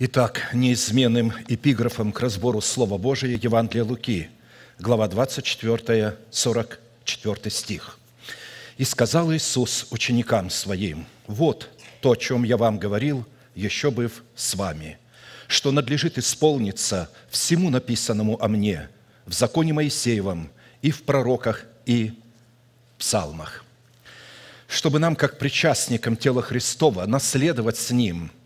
Итак, неизменным эпиграфом к разбору Слова Божия Евангелия Луки, глава 24, 44 стих. «И сказал Иисус ученикам Своим, «Вот то, о чем я вам говорил, еще быв с вами, что надлежит исполниться всему написанному о мне в законе Моисеевом и в пророках и псалмах» чтобы нам, как причастникам тела Христова, наследовать с Ним –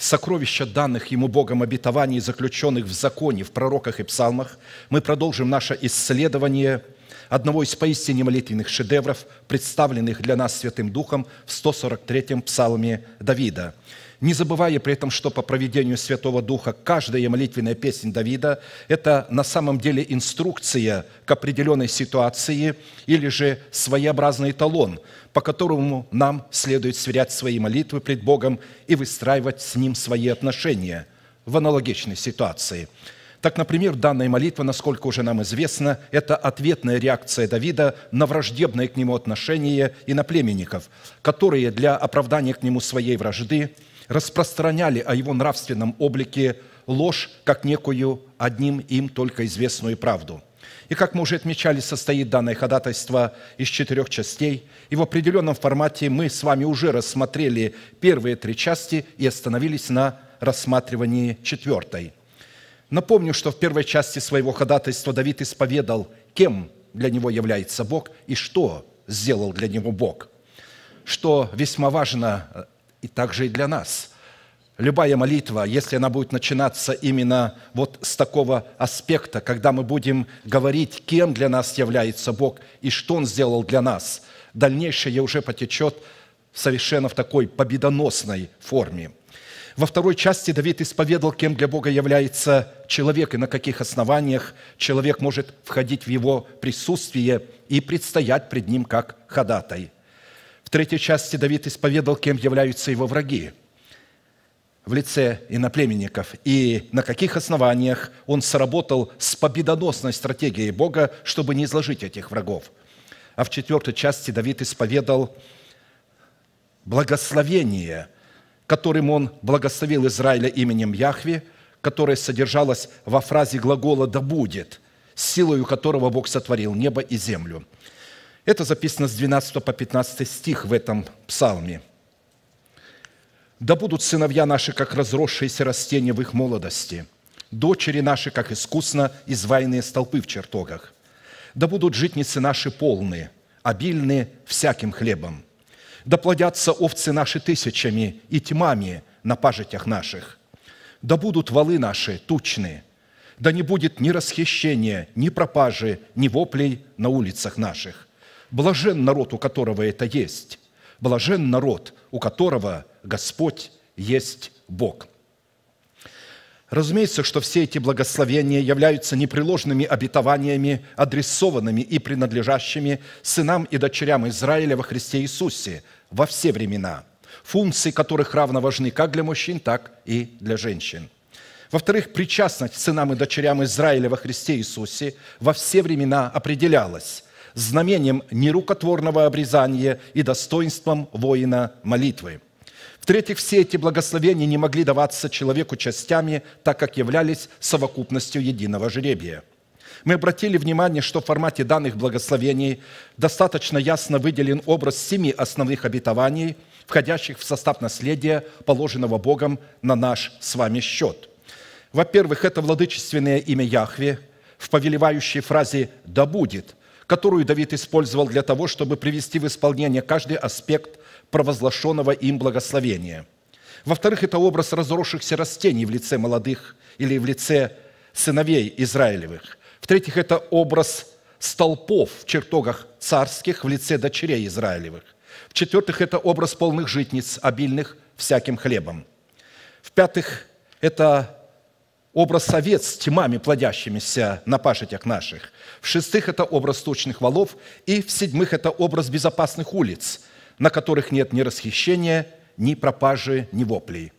сокровища данных Ему Богом обетований, заключенных в законе, в пророках и псалмах, мы продолжим наше исследование одного из поистине молитвенных шедевров, представленных для нас Святым Духом в 143-м псалме Давида не забывая при этом, что по проведению Святого Духа каждая молитвенная песнь Давида – это на самом деле инструкция к определенной ситуации или же своеобразный талон, по которому нам следует сверять свои молитвы пред Богом и выстраивать с Ним свои отношения в аналогичной ситуации. Так, например, данная молитва, насколько уже нам известно, это ответная реакция Давида на враждебное к нему отношение иноплеменников, которые для оправдания к нему своей вражды – распространяли о его нравственном облике ложь, как некую одним им только известную правду. И, как мы уже отмечали, состоит данное ходатайство из четырех частей. И в определенном формате мы с вами уже рассмотрели первые три части и остановились на рассматривании четвертой. Напомню, что в первой части своего ходатайства Давид исповедал, кем для него является Бог и что сделал для него Бог. Что весьма важно и также и для нас. Любая молитва, если она будет начинаться именно вот с такого аспекта, когда мы будем говорить, кем для нас является Бог и что Он сделал для нас, дальнейшее уже потечет совершенно в такой победоносной форме. Во второй части Давид исповедал, кем для Бога является человек и на каких основаниях человек может входить в его присутствие и предстоять пред ним как ходатай – в третьей части Давид исповедал, кем являются его враги в лице иноплеменников и на каких основаниях он сработал с победоносной стратегией Бога, чтобы не изложить этих врагов. А в четвертой части Давид исповедал благословение, которым он благословил Израиля именем Яхве, которое содержалось во фразе глагола «да будет», с силою которого Бог сотворил небо и землю – это записано с 12 по 15 стих в этом псалме. «Да будут сыновья наши, как разросшиеся растения в их молодости, дочери наши, как искусно изваянные столпы в чертогах. Да будут житницы наши полные, обильные всяким хлебом. Да плодятся овцы наши тысячами и тьмами на пажитях наших. Да будут валы наши тучные, да не будет ни расхищения, ни пропажи, ни воплей на улицах наших. Блажен народ, у которого это есть. Блажен народ, у которого Господь есть Бог. Разумеется, что все эти благословения являются непреложными обетованиями, адресованными и принадлежащими сынам и дочерям Израиля во Христе Иисусе во все времена, функции которых равно важны как для мужчин, так и для женщин. Во-вторых, причастность сынам и дочерям Израиля во Христе Иисусе во все времена определялась знамением нерукотворного обрезания и достоинством воина молитвы. В-третьих, все эти благословения не могли даваться человеку частями, так как являлись совокупностью единого жребия. Мы обратили внимание, что в формате данных благословений достаточно ясно выделен образ семи основных обетований, входящих в состав наследия, положенного Богом на наш с вами счет. Во-первых, это владычественное имя Яхве в повелевающей фразе «да будет», которую Давид использовал для того, чтобы привести в исполнение каждый аспект провозглашенного им благословения. Во-вторых, это образ разросшихся растений в лице молодых или в лице сыновей Израилевых. В-третьих, это образ столпов в чертогах царских в лице дочерей Израилевых. В-четвертых, это образ полных житниц, обильных всяким хлебом. В-пятых, это образ совет с тьмами, плодящимися на пашетях наших. В шестых – это образ точных валов, и в седьмых – это образ безопасных улиц, на которых нет ни расхищения, ни пропажи, ни воплей.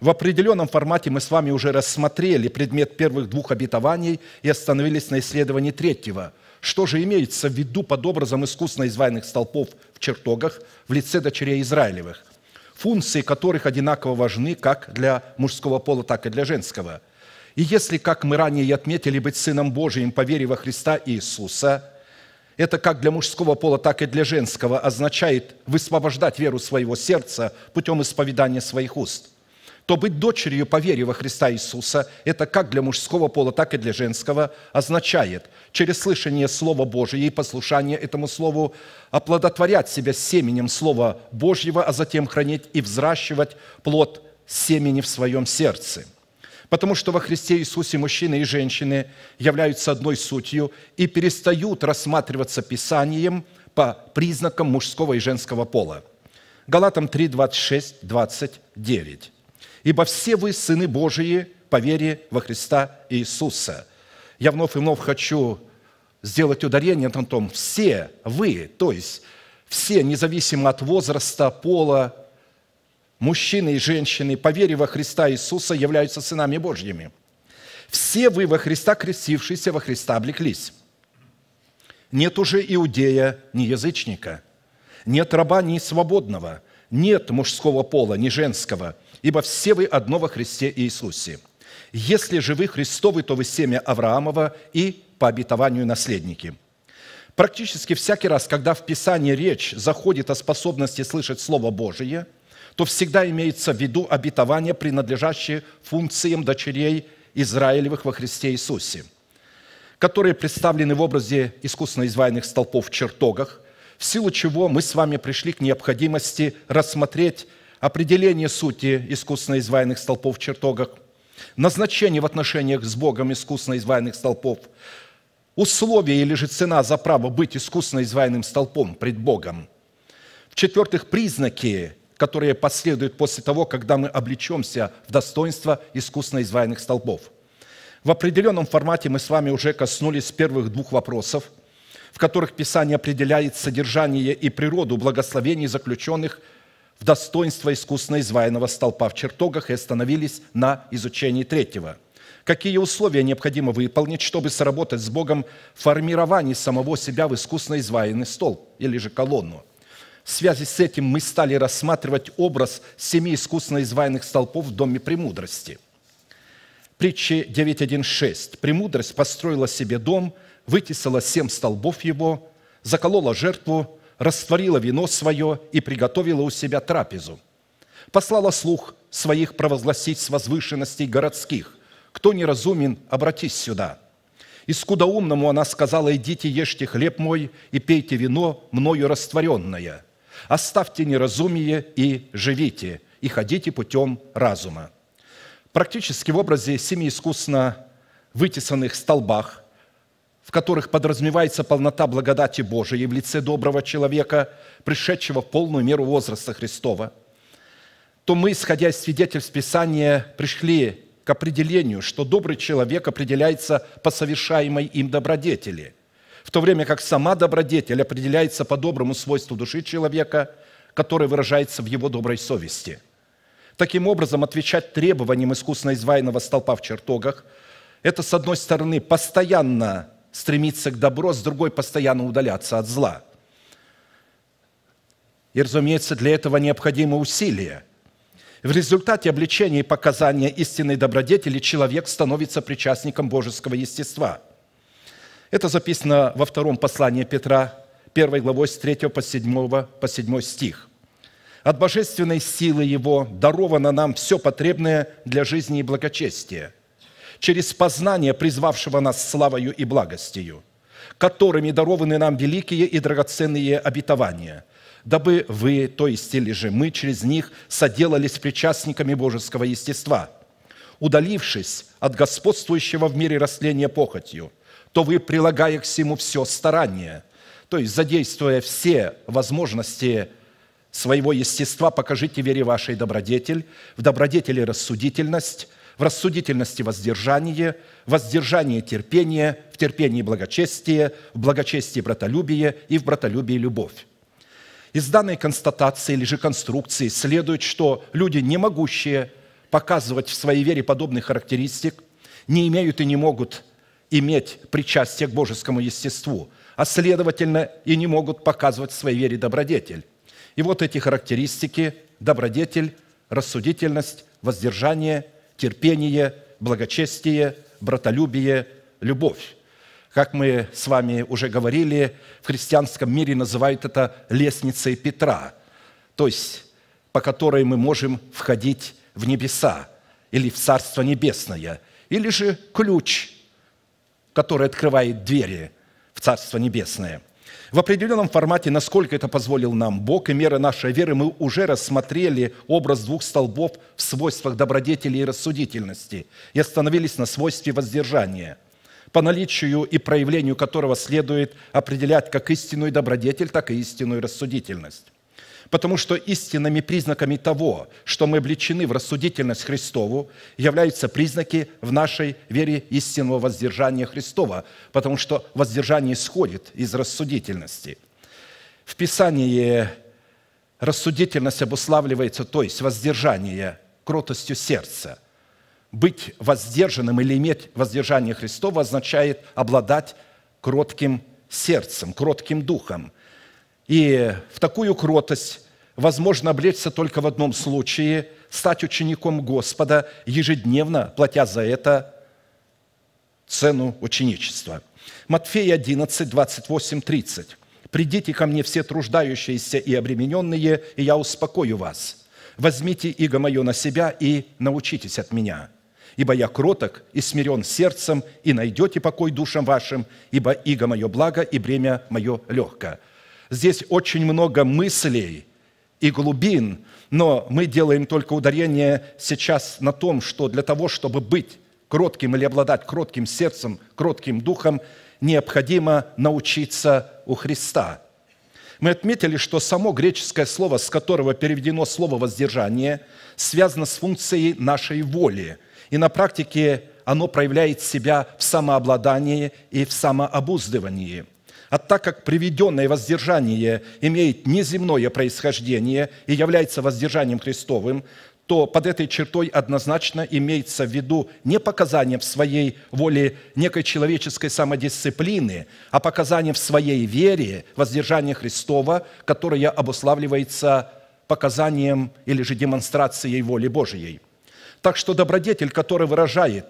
В определенном формате мы с вами уже рассмотрели предмет первых двух обетований и остановились на исследовании третьего. Что же имеется в виду под образом искусно изваянных столпов в чертогах в лице дочерей Израилевых, функции которых одинаково важны как для мужского пола, так и для женского – и если, как мы ранее и отметили, быть Сыном Божиим по вере во Христа Иисуса, это как для мужского пола, так и для женского, означает высвобождать веру своего сердца путем исповедания своих уст, то быть дочерью по вере во Христа Иисуса, это как для мужского пола, так и для женского, означает через слышание Слова Божия и послушание этому Слову оплодотворять себя семенем Слова Божьего, а затем хранить и взращивать плод семени в своем сердце – Потому что во Христе Иисусе мужчины и женщины являются одной сутью и перестают рассматриваться Писанием по признакам мужского и женского пола. Галатам 3, 26, 29. «Ибо все вы сыны Божии по вере во Христа Иисуса». Я вновь и вновь хочу сделать ударение на том, все вы, то есть все, независимо от возраста, пола, мужчины и женщины, по вере во Христа Иисуса, являются сынами Божьими. Все вы во Христа, крестившиеся во Христа, облеклись. Нет уже иудея, ни язычника, нет раба, ни свободного, нет мужского пола, ни женского, ибо все вы одно во Христе Иисусе. Если же вы Христовы, то вы семя Авраамова и по обетованию наследники». Практически всякий раз, когда в Писании речь заходит о способности слышать Слово Божие – то всегда имеется в виду обетование, принадлежащее функциям дочерей Израилевых во Христе Иисусе, которые представлены в образе искусно изваянных столпов в чертогах, в силу чего мы с вами пришли к необходимости рассмотреть определение сути искусно изваянных столпов в чертогах, назначение в отношениях с Богом искусно изваянных столпов, условия или же цена за право быть искусно изваянным столпом пред Богом. В-четвертых, признаки которые последуют после того, когда мы облечемся в достоинство искусно изваянных столбов. В определенном формате мы с вами уже коснулись первых двух вопросов, в которых Писание определяет содержание и природу благословений заключенных в достоинство искусно изваянного столпа в чертогах и остановились на изучении третьего. Какие условия необходимо выполнить, чтобы сработать с Богом в формировании самого себя в искусно изваянный столб или же колонну – в связи с этим мы стали рассматривать образ семи искусно изваянных столпов в Доме премудрости. Притча 9.1.6. «Премудрость построила себе дом, вытесала семь столбов его, заколола жертву, растворила вино свое и приготовила у себя трапезу. Послала слух своих провозгласить с возвышенностей городских. Кто неразумен, обратись сюда». И скудоумному она сказала, «Идите, ешьте хлеб мой и пейте вино, мною растворенное» – Оставьте неразумие и живите, и ходите путем разума». Практически в образе семи искусно вытесанных столбах, в которых подразумевается полнота благодати Божией в лице доброго человека, пришедшего в полную меру возраста Христова, то мы, исходя из свидетельств Писания, пришли к определению, что добрый человек определяется по совершаемой им добродетели – в то время как сама добродетель определяется по доброму свойству души человека, который выражается в его доброй совести. Таким образом, отвечать требованиям искусно изваянного столпа в чертогах – это, с одной стороны, постоянно стремиться к добро, с другой – постоянно удаляться от зла. И, разумеется, для этого необходимо усилие. в результате обличения и показания истинной добродетели человек становится причастником божеского естества. Это записано во втором послании Петра, 1 главой с 3 по 7, по 7 стих. «От божественной силы Его даровано нам все потребное для жизни и благочестия, через познание призвавшего нас славою и благостью, которыми дарованы нам великие и драгоценные обетования, дабы вы, то есть или же мы, через них соделались причастниками божеского естества, удалившись от господствующего в мире растления похотью – то вы, прилагая к всему все старание, то есть задействуя все возможности своего естества, покажите вере вашей добродетель, в добродетели рассудительность, в рассудительности воздержание, воздержание терпение, в терпении благочестие, в благочестии братолюбие и в братолюбии любовь. Из данной констатации или же конструкции следует, что люди, не могущие показывать в своей вере подобных характеристик, не имеют и не могут иметь причастие к божескому естеству, а следовательно и не могут показывать в своей вере добродетель. И вот эти характеристики – добродетель, рассудительность, воздержание, терпение, благочестие, братолюбие, любовь. Как мы с вами уже говорили, в христианском мире называют это лестницей Петра, то есть по которой мы можем входить в небеса или в Царство Небесное, или же ключ – который открывает двери в Царство Небесное. В определенном формате, насколько это позволил нам Бог и мера нашей веры, мы уже рассмотрели образ двух столбов в свойствах добродетели и рассудительности и остановились на свойстве воздержания – по наличию и проявлению которого следует определять как истинную добродетель, так и истинную рассудительность. Потому что истинными признаками того, что мы обличены в рассудительность Христову, являются признаки в нашей вере истинного воздержания Христова, потому что воздержание исходит из рассудительности. В Писании рассудительность обуславливается, то есть воздержание, кротостью сердца. Быть воздержанным или иметь воздержание Христова означает обладать кротким сердцем, кротким духом – и в такую кротость возможно облечься только в одном случае – стать учеником Господа, ежедневно платя за это цену ученичества. Матфея 11, 28, 30. «Придите ко мне все труждающиеся и обремененные, и я успокою вас. Возьмите иго мое на себя и научитесь от меня, ибо я кроток и смирен сердцем, и найдете покой душам вашим, ибо иго мое благо и бремя мое легкое. Здесь очень много мыслей и глубин, но мы делаем только ударение сейчас на том, что для того, чтобы быть кротким или обладать кротким сердцем, кротким духом, необходимо научиться у Христа. Мы отметили, что само греческое слово, с которого переведено слово «воздержание», связано с функцией нашей воли, и на практике оно проявляет себя в самообладании и в самообуздывании – а так как приведенное воздержание имеет неземное происхождение и является воздержанием Христовым, то под этой чертой однозначно имеется в виду не показание в своей воле некой человеческой самодисциплины, а показание в своей вере воздержания Христова, которое обуславливается показанием или же демонстрацией воли Божией. Так что добродетель, который выражает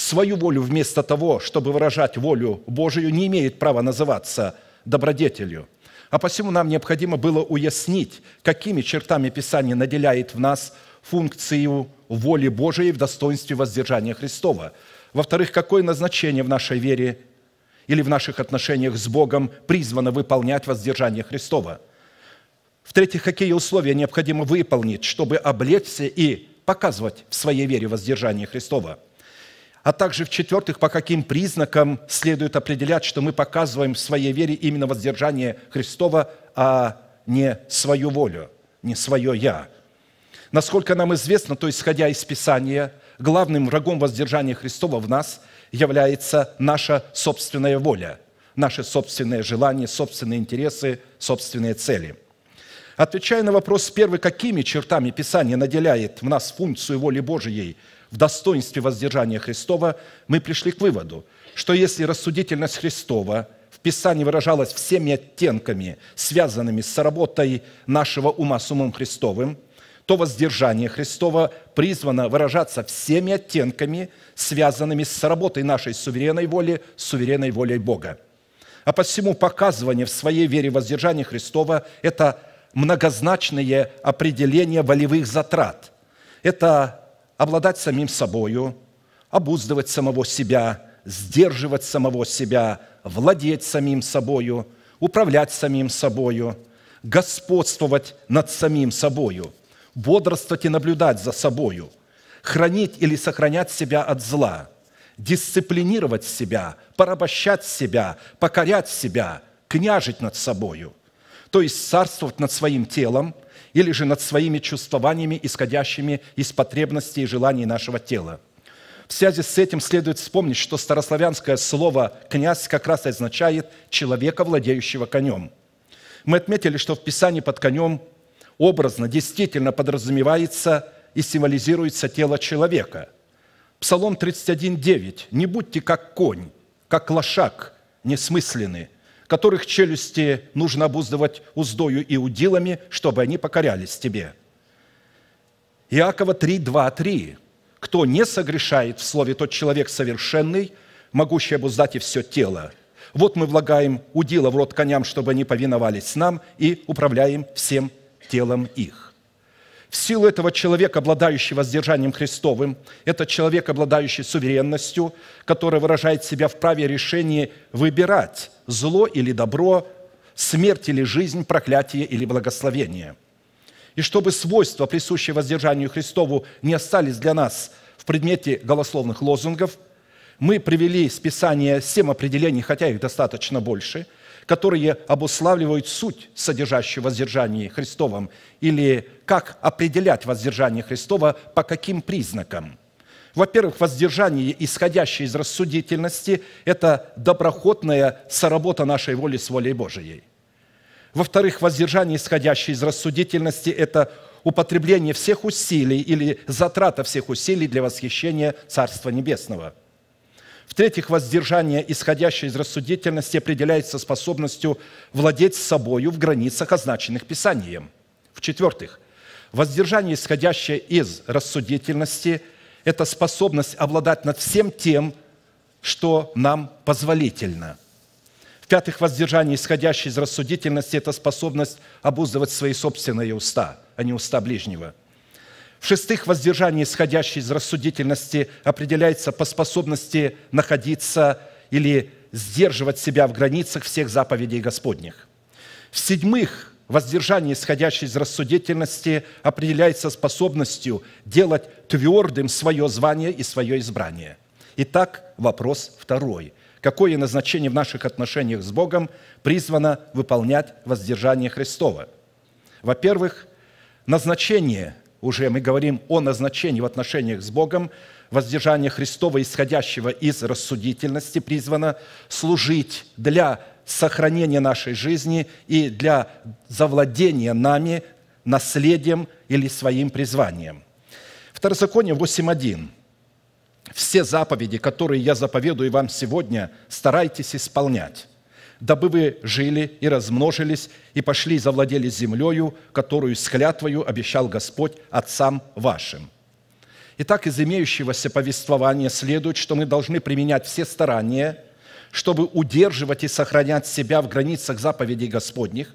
свою волю вместо того, чтобы выражать волю Божию, не имеет права называться добродетелью. А посему нам необходимо было уяснить, какими чертами Писание наделяет в нас функцию воли Божией в достоинстве воздержания Христова. Во-вторых, какое назначение в нашей вере или в наших отношениях с Богом призвано выполнять воздержание Христова. В-третьих, какие условия необходимо выполнить, чтобы облечься и показывать в своей вере воздержание Христова – а также, в-четвертых, по каким признакам следует определять, что мы показываем в своей вере именно воздержание Христова, а не свою волю, не свое «я». Насколько нам известно, то есть, исходя из Писания, главным врагом воздержания Христова в нас является наша собственная воля, наши собственные желания, собственные интересы, собственные цели. Отвечая на вопрос первый, какими чертами Писание наделяет в нас функцию воли Божией – в достоинстве воздержания Христова, мы пришли к выводу, что если рассудительность Христова в Писании выражалась всеми оттенками, связанными с работой нашего ума с умом Христовым, то воздержание Христова призвано выражаться всеми оттенками, связанными с работой нашей суверенной воли, суверенной волей Бога. А посему показывание в своей вере воздержания Христова – это многозначное определение волевых затрат. Это обладать самим собою, обуздывать самого себя, сдерживать самого себя, владеть самим собою, управлять самим собою, господствовать над самим собою, бодрствовать и наблюдать за собою, хранить или сохранять себя от зла, дисциплинировать себя, порабощать себя, покорять себя, княжить над собою, то есть царствовать над своим телом – или же над своими чувствованиями, исходящими из потребностей и желаний нашего тела. В связи с этим следует вспомнить, что старославянское слово «князь» как раз означает «человека, владеющего конем». Мы отметили, что в Писании под конем образно действительно подразумевается и символизируется тело человека. Псалом 31.9. «Не будьте как конь, как лошак, несмысленный, которых челюсти нужно обуздывать уздою и удилами, чтобы они покорялись тебе». Иакова 3, 2, 3. «Кто не согрешает в слове, тот человек совершенный, могущий обуздать и все тело. Вот мы влагаем удила в рот коням, чтобы они повиновались нам, и управляем всем телом их». В силу этого человека, обладающего воздержанием Христовым, это человек, обладающий суверенностью, который выражает себя в праве решения выбирать, зло или добро, смерть или жизнь, проклятие или благословение. И чтобы свойства, присущие воздержанию Христову, не остались для нас в предмете голословных лозунгов, мы привели из Писания семь определений, хотя их достаточно больше, которые обуславливают суть, содержащую воздержание Христовом, или как определять воздержание Христова, по каким признакам. Во-первых, воздержание, исходящее из рассудительности, это доброхотная соработа нашей воли с волей Божией. Во-вторых, воздержание, исходящее из рассудительности, это употребление всех усилий или затрата всех усилий для восхищения Царства Небесного. В-третьих, воздержание, исходящее из рассудительности, определяется способностью владеть собою в границах, означенных Писанием. В-четвертых, воздержание, исходящее из рассудительности – это способность обладать над всем тем, что нам позволительно. В-пятых, воздержание, исходящее из рассудительности, это способность обуздывать свои собственные уста, а не уста ближнего. В-шестых, воздержание, исходящее из рассудительности, определяется по способности находиться или сдерживать себя в границах всех заповедей Господних. В-седьмых, Воздержание, исходящее из рассудительности, определяется способностью делать твердым свое звание и свое избрание. Итак, вопрос второй. Какое назначение в наших отношениях с Богом призвано выполнять воздержание Христова? Во-первых, назначение, уже мы говорим о назначении в отношениях с Богом, воздержание Христова, исходящего из рассудительности, призвано служить для сохранения нашей жизни и для завладения нами наследием или своим призванием. Второзаконие 8.1. «Все заповеди, которые я заповедую вам сегодня, старайтесь исполнять, дабы вы жили и размножились, и пошли и завладели землею, которую с клятвою обещал Господь отцам вашим». Итак, из имеющегося повествования следует, что мы должны применять все старания – чтобы удерживать и сохранять себя в границах заповедей Господних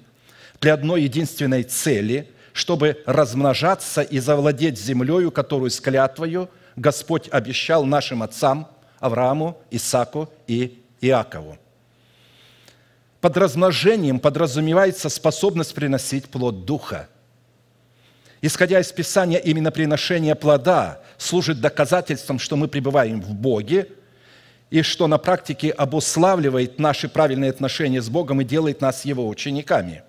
при одной единственной цели, чтобы размножаться и завладеть землею, которую с клятвою Господь обещал нашим отцам Аврааму, Исаку и Иакову. Под размножением подразумевается способность приносить плод Духа. Исходя из Писания, именно приношение плода служит доказательством, что мы пребываем в Боге – и что на практике обуславливает наши правильные отношения с Богом и делает нас Его учениками.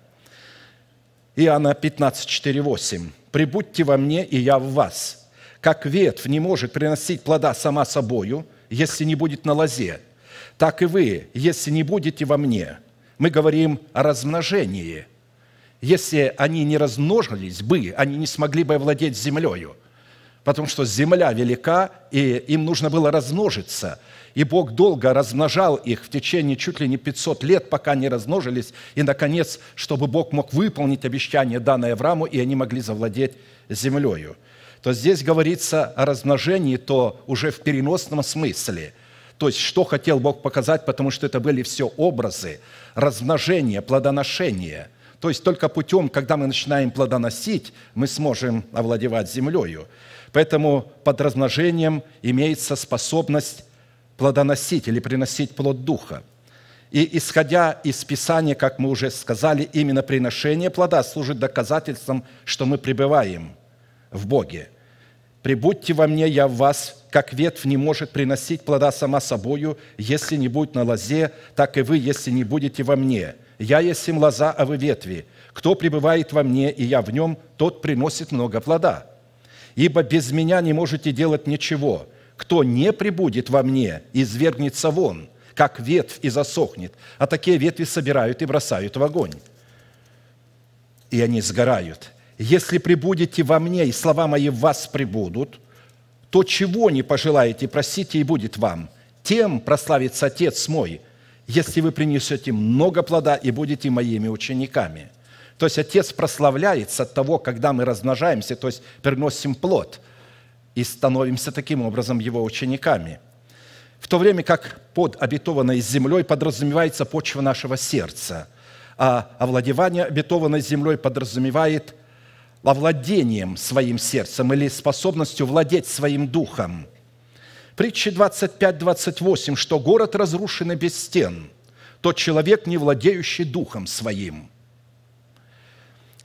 Иоанна 15, 4, 8. «Прибудьте во мне, и я в вас. Как ветвь не может приносить плода сама собою, если не будет на лозе, так и вы, если не будете во мне». Мы говорим о размножении. Если они не размножились бы, они не смогли бы овладеть землею, потому что земля велика, и им нужно было размножиться – и Бог долго размножал их в течение чуть ли не 500 лет, пока не размножились, и, наконец, чтобы Бог мог выполнить обещание, данное Аврааму, и они могли завладеть землею. То здесь говорится о размножении, то уже в переносном смысле – то есть, что хотел Бог показать, потому что это были все образы, размножение, плодоношение. То есть, только путем, когда мы начинаем плодоносить, мы сможем овладевать землею. Поэтому под размножением имеется способность плодоносить или приносить плод Духа. И исходя из Писания, как мы уже сказали, именно приношение плода служит доказательством, что мы пребываем в Боге. «Прибудьте во мне, я в вас, как ветвь не может приносить плода сама собою, если не будет на лозе, так и вы, если не будете во мне. Я есть им лоза, а вы ветви. Кто пребывает во мне, и я в нем, тот приносит много плода. Ибо без меня не можете делать ничего кто не прибудет во мне, извергнется вон, как ветвь и засохнет, а такие ветви собирают и бросают в огонь. И они сгорают. Если прибудете во мне, и слова мои в вас прибудут, то чего не пожелаете, просите, и будет вам. Тем прославится Отец мой, если вы принесете много плода и будете моими учениками». То есть Отец прославляется от того, когда мы размножаемся, то есть приносим плод – и становимся таким образом его учениками. В то время как под обетованной землей подразумевается почва нашего сердца, а овладевание обетованной землей подразумевает овладением своим сердцем или способностью владеть своим духом. Притчи 25-28, что город разрушен и без стен, тот человек, не владеющий духом своим –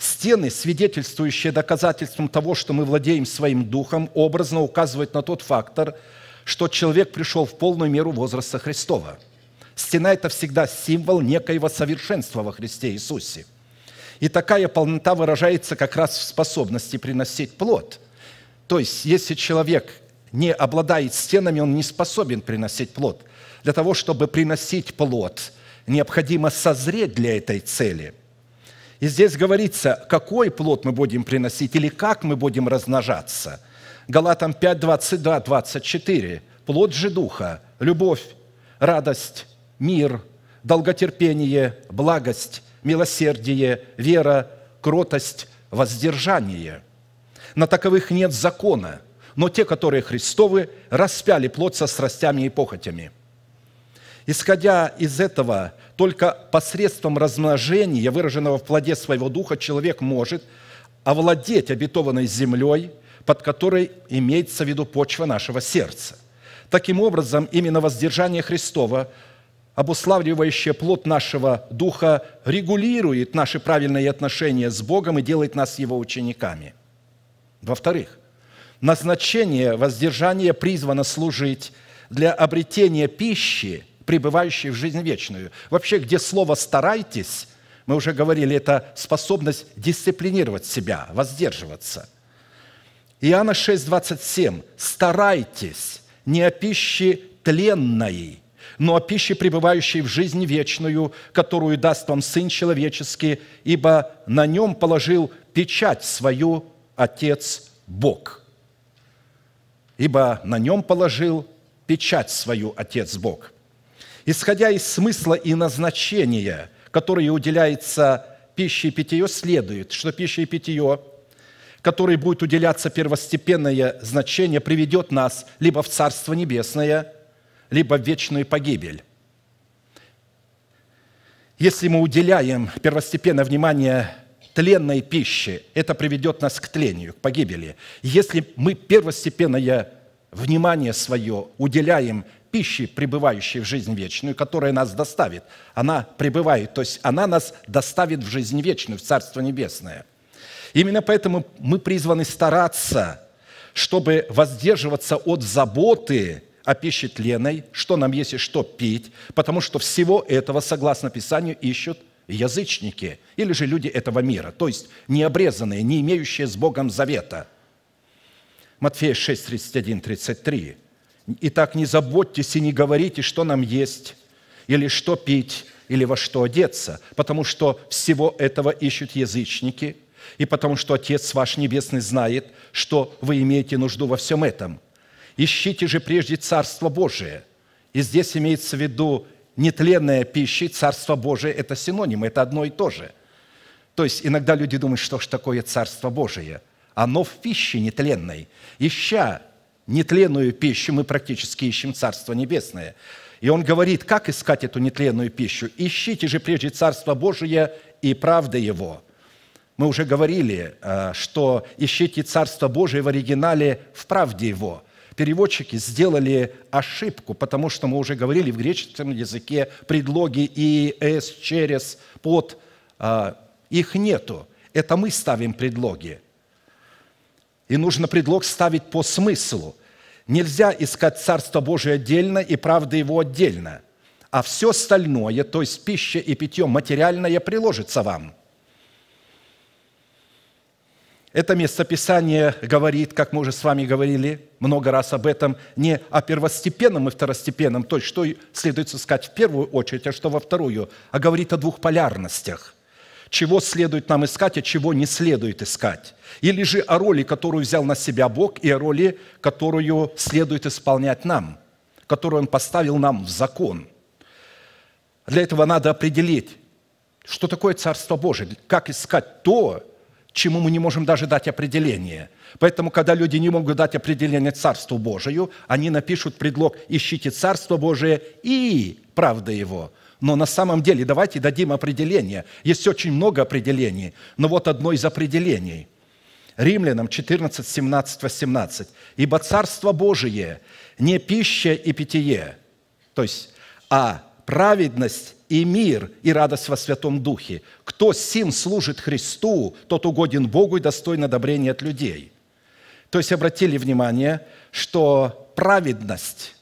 Стены, свидетельствующие доказательством того, что мы владеем своим духом, образно указывают на тот фактор, что человек пришел в полную меру возраста Христова. Стена – это всегда символ некоего совершенства во Христе Иисусе. И такая полнота выражается как раз в способности приносить плод. То есть, если человек не обладает стенами, он не способен приносить плод. Для того, чтобы приносить плод, необходимо созреть для этой цели – и здесь говорится, какой плод мы будем приносить или как мы будем размножаться. Галатам 5, 22, 24. Плод же Духа – любовь, радость, мир, долготерпение, благость, милосердие, вера, кротость, воздержание. На таковых нет закона, но те, которые Христовы, распяли плод со страстями и похотями – Исходя из этого, только посредством размножения, выраженного в плоде своего духа, человек может овладеть обетованной землей, под которой имеется в виду почва нашего сердца. Таким образом, именно воздержание Христова, обуславливающее плод нашего духа, регулирует наши правильные отношения с Богом и делает нас Его учениками. Во-вторых, назначение воздержания призвано служить для обретения пищи – пребывающие в жизнь вечную. Вообще, где слово «старайтесь», мы уже говорили, это способность дисциплинировать себя, воздерживаться. Иоанна 6, 27. «Старайтесь не о пище тленной, но о пище, пребывающей в жизнь вечную, которую даст вам Сын Человеческий, ибо на нем положил печать свою Отец Бог». Ибо на нем положил печать свою Отец Бог – Исходя из смысла и назначения, которое уделяется пище и питье, следует, что пище и питье, которой будет уделяться первостепенное значение, приведет нас либо в Царство Небесное, либо в вечную погибель. Если мы уделяем первостепенное внимание тленной пище, это приведет нас к тлению, к погибели. Если мы первостепенное внимание свое уделяем пищи, пребывающей в жизнь вечную, которая нас доставит. Она пребывает, то есть она нас доставит в жизнь вечную, в Царство Небесное. Именно поэтому мы призваны стараться, чтобы воздерживаться от заботы о пище тленной, что нам есть и что пить, потому что всего этого, согласно Писанию, ищут язычники или же люди этого мира, то есть необрезанные, не имеющие с Богом завета. Матфея 6, 31, 33. Итак, не заботьтесь и не говорите, что нам есть, или что пить, или во что одеться, потому что всего этого ищут язычники, и потому что Отец ваш Небесный знает, что вы имеете нужду во всем этом. Ищите же прежде Царство Божие. И здесь имеется в виду нетленная пища, Царство Божие – это синоним, это одно и то же. То есть иногда люди думают, что ж такое Царство Божие? Оно в пище нетленной. Ища нетленную пищу, мы практически ищем Царство Небесное. И он говорит, как искать эту нетленную пищу? Ищите же прежде Царство Божие и правда Его. Мы уже говорили, э, что ищите Царство Божие в оригинале в правде Его. Переводчики сделали ошибку, потому что мы уже говорили в греческом языке предлоги и, с, через, под. Э, их нету. Это мы ставим предлоги – и нужно предлог ставить по смыслу. Нельзя искать Царство Божие отдельно и правда Его отдельно. А все остальное, то есть пища и питье материальное, приложится вам. Это местописание говорит, как мы уже с вами говорили много раз об этом, не о первостепенном и второстепенном, то есть что следует искать в первую очередь, а что во вторую, а говорит о двух полярностях – чего следует нам искать, а чего не следует искать. Или же о роли, которую взял на себя Бог, и о роли, которую следует исполнять нам, которую Он поставил нам в закон. Для этого надо определить, что такое Царство Божие, как искать то, чему мы не можем даже дать определение. Поэтому, когда люди не могут дать определение Царству Божию, они напишут предлог «Ищите Царство Божие и правда Его». Но на самом деле, давайте дадим определение. Есть очень много определений, но вот одно из определений. Римлянам 14, 17, 18. «Ибо Царство Божие не пища и питье, то есть, а праведность и мир, и радость во Святом Духе. Кто сим служит Христу, тот угоден Богу и достоин одобрения от людей». То есть, обратили внимание, что праведность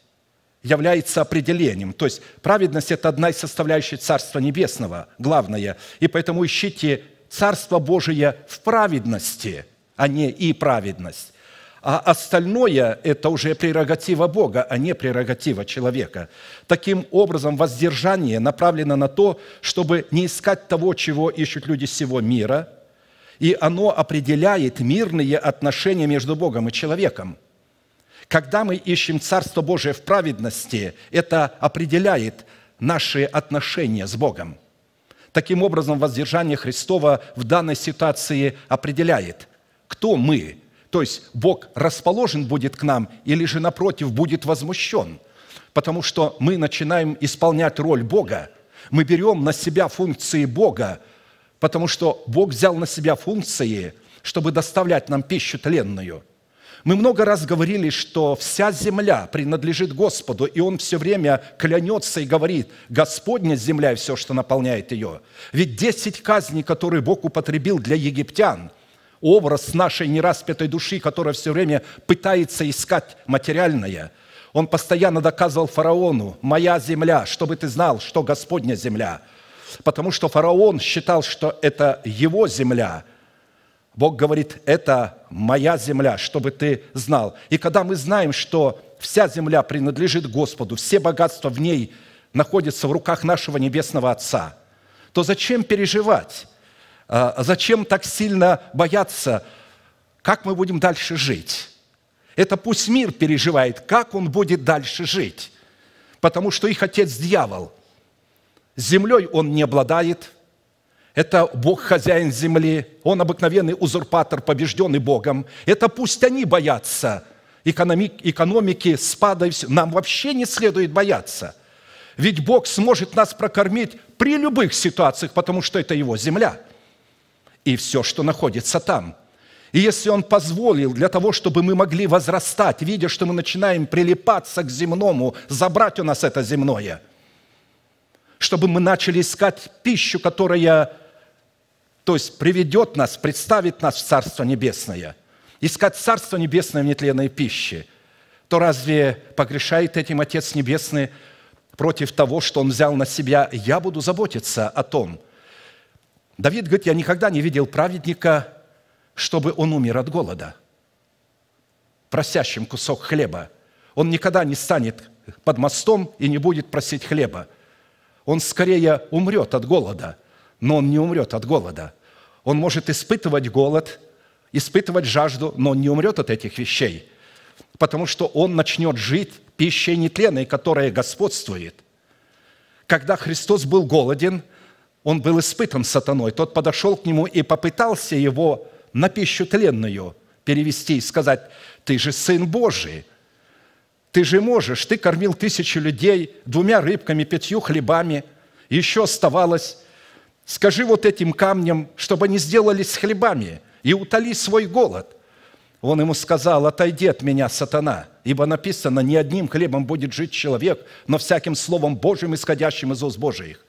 является определением. То есть праведность – это одна из составляющих Царства Небесного, главное. И поэтому ищите Царство Божие в праведности, а не и праведность. А остальное – это уже прерогатива Бога, а не прерогатива человека. Таким образом, воздержание направлено на то, чтобы не искать того, чего ищут люди всего мира, и оно определяет мирные отношения между Богом и человеком – когда мы ищем Царство Божие в праведности, это определяет наши отношения с Богом. Таким образом, воздержание Христова в данной ситуации определяет, кто мы. То есть Бог расположен будет к нам или же, напротив, будет возмущен. Потому что мы начинаем исполнять роль Бога. Мы берем на себя функции Бога, потому что Бог взял на себя функции, чтобы доставлять нам пищу тленную – мы много раз говорили, что вся земля принадлежит Господу, и Он все время клянется и говорит, Господня земля и все, что наполняет ее. Ведь десять казней, которые Бог употребил для египтян, образ нашей нераспятой души, которая все время пытается искать материальное, он постоянно доказывал фараону, «Моя земля, чтобы ты знал, что Господня земля». Потому что фараон считал, что это его земля – Бог говорит, это моя земля, чтобы ты знал. И когда мы знаем, что вся земля принадлежит Господу, все богатства в ней находятся в руках нашего Небесного Отца, то зачем переживать? А, зачем так сильно бояться, как мы будем дальше жить? Это пусть мир переживает, как он будет дальше жить. Потому что их отец дьявол. Землей он не обладает – это Бог хозяин земли, он обыкновенный узурпатор, побежденный Богом. Это пусть они боятся экономики, экономики спада. И все. Нам вообще не следует бояться. Ведь Бог сможет нас прокормить при любых ситуациях, потому что это Его земля и все, что находится там. И если Он позволил для того, чтобы мы могли возрастать, видя, что мы начинаем прилипаться к земному, забрать у нас это земное, чтобы мы начали искать пищу, которая то есть приведет нас, представит нас в Царство Небесное, искать Царство Небесное в нетленной пище, то разве погрешает этим Отец Небесный против того, что Он взял на себя? Я буду заботиться о том. Давид говорит, я никогда не видел праведника, чтобы он умер от голода, просящим кусок хлеба. Он никогда не станет под мостом и не будет просить хлеба. Он скорее умрет от голода – но он не умрет от голода. Он может испытывать голод, испытывать жажду, но он не умрет от этих вещей, потому что он начнет жить пищей нетленной, которая господствует. Когда Христос был голоден, он был испытан сатаной. Тот подошел к нему и попытался его на пищу тленную перевести и сказать, «Ты же Сын Божий, ты же можешь, ты кормил тысячи людей двумя рыбками, пятью хлебами, еще оставалось скажи вот этим камням, чтобы они сделались хлебами, и утоли свой голод. Он ему сказал, отойди от меня, сатана, ибо написано, не одним хлебом будет жить человек, но всяким словом Божьим, исходящим из уст Божиих.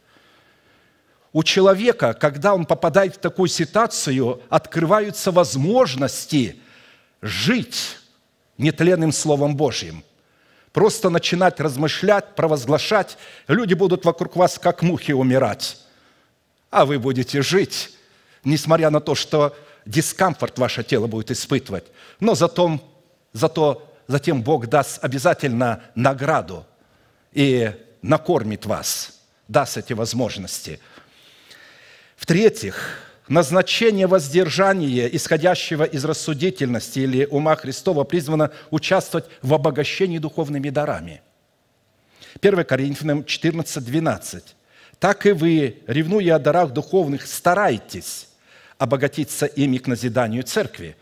У человека, когда он попадает в такую ситуацию, открываются возможности жить нетленным Словом Божьим. Просто начинать размышлять, провозглашать. Люди будут вокруг вас, как мухи, умирать а вы будете жить, несмотря на то, что дискомфорт ваше тело будет испытывать. Но зато, зато затем Бог даст обязательно награду и накормит вас, даст эти возможности. В-третьих, назначение воздержания, исходящего из рассудительности или ума Христова, призвано участвовать в обогащении духовными дарами. 1 Коринфянам 14, 12 так и вы, ревнуя о дарах духовных, старайтесь обогатиться ими к назиданию церкви.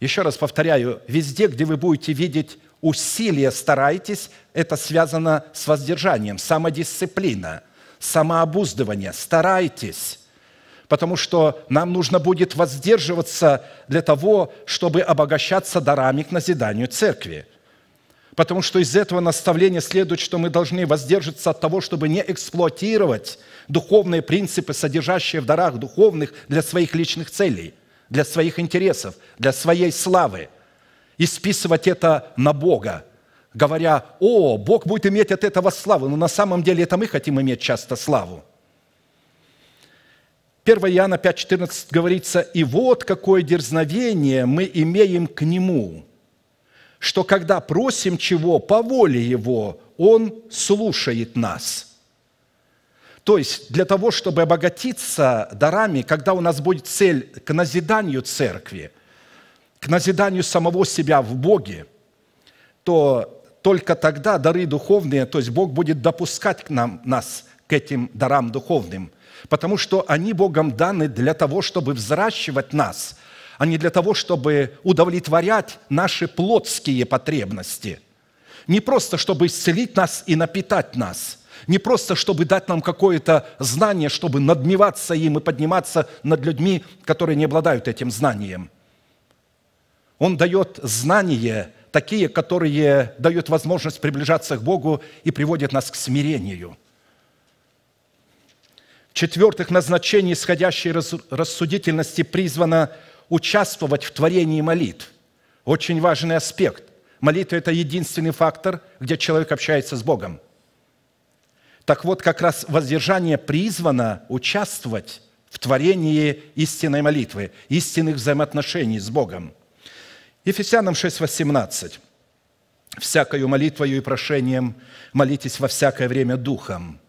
Еще раз повторяю, везде, где вы будете видеть усилия, старайтесь, это связано с воздержанием, самодисциплина, самообуздывание, старайтесь, потому что нам нужно будет воздерживаться для того, чтобы обогащаться дарами к назиданию церкви – Потому что из этого наставления следует, что мы должны воздерживаться от того, чтобы не эксплуатировать духовные принципы, содержащие в дарах духовных, для своих личных целей, для своих интересов, для своей славы. И списывать это на Бога, говоря, о, Бог будет иметь от этого славу. Но на самом деле это мы хотим иметь часто славу. 1 Иоанна 5,14 говорится, «И вот какое дерзновение мы имеем к Нему, что когда просим чего по воле Его, Он слушает нас». То есть для того, чтобы обогатиться дарами, когда у нас будет цель к назиданию церкви, к назиданию самого себя в Боге, то только тогда дары духовные, то есть Бог будет допускать к нам, нас к этим дарам духовным, потому что они Богом даны для того, чтобы взращивать нас – а не для того, чтобы удовлетворять наши плотские потребности. Не просто, чтобы исцелить нас и напитать нас. Не просто, чтобы дать нам какое-то знание, чтобы надмеваться им и подниматься над людьми, которые не обладают этим знанием. Он дает знания, такие, которые дают возможность приближаться к Богу и приводят нас к смирению – в-четвертых, назначений, исходящей рассудительности призвано участвовать в творении молитв. Очень важный аспект. Молитва – это единственный фактор, где человек общается с Богом. Так вот, как раз воздержание призвано участвовать в творении истинной молитвы, истинных взаимоотношений с Богом. Ефесянам 6:18 всякою молитвою и прошением молитесь во всякое время Духом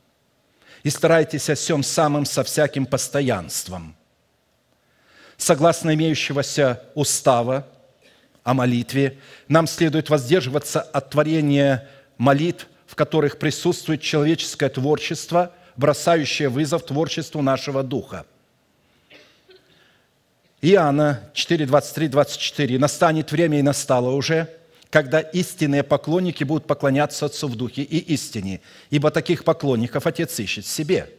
и старайтесь о всем самым со всяким постоянством согласно имеющегося устава о молитве, нам следует воздерживаться от творения молитв, в которых присутствует человеческое творчество, бросающее вызов творчеству нашего духа. Иоанна 4, 23, 24. «Настанет время, и настало уже, когда истинные поклонники будут поклоняться Отцу в Духе и истине, ибо таких поклонников Отец ищет себе».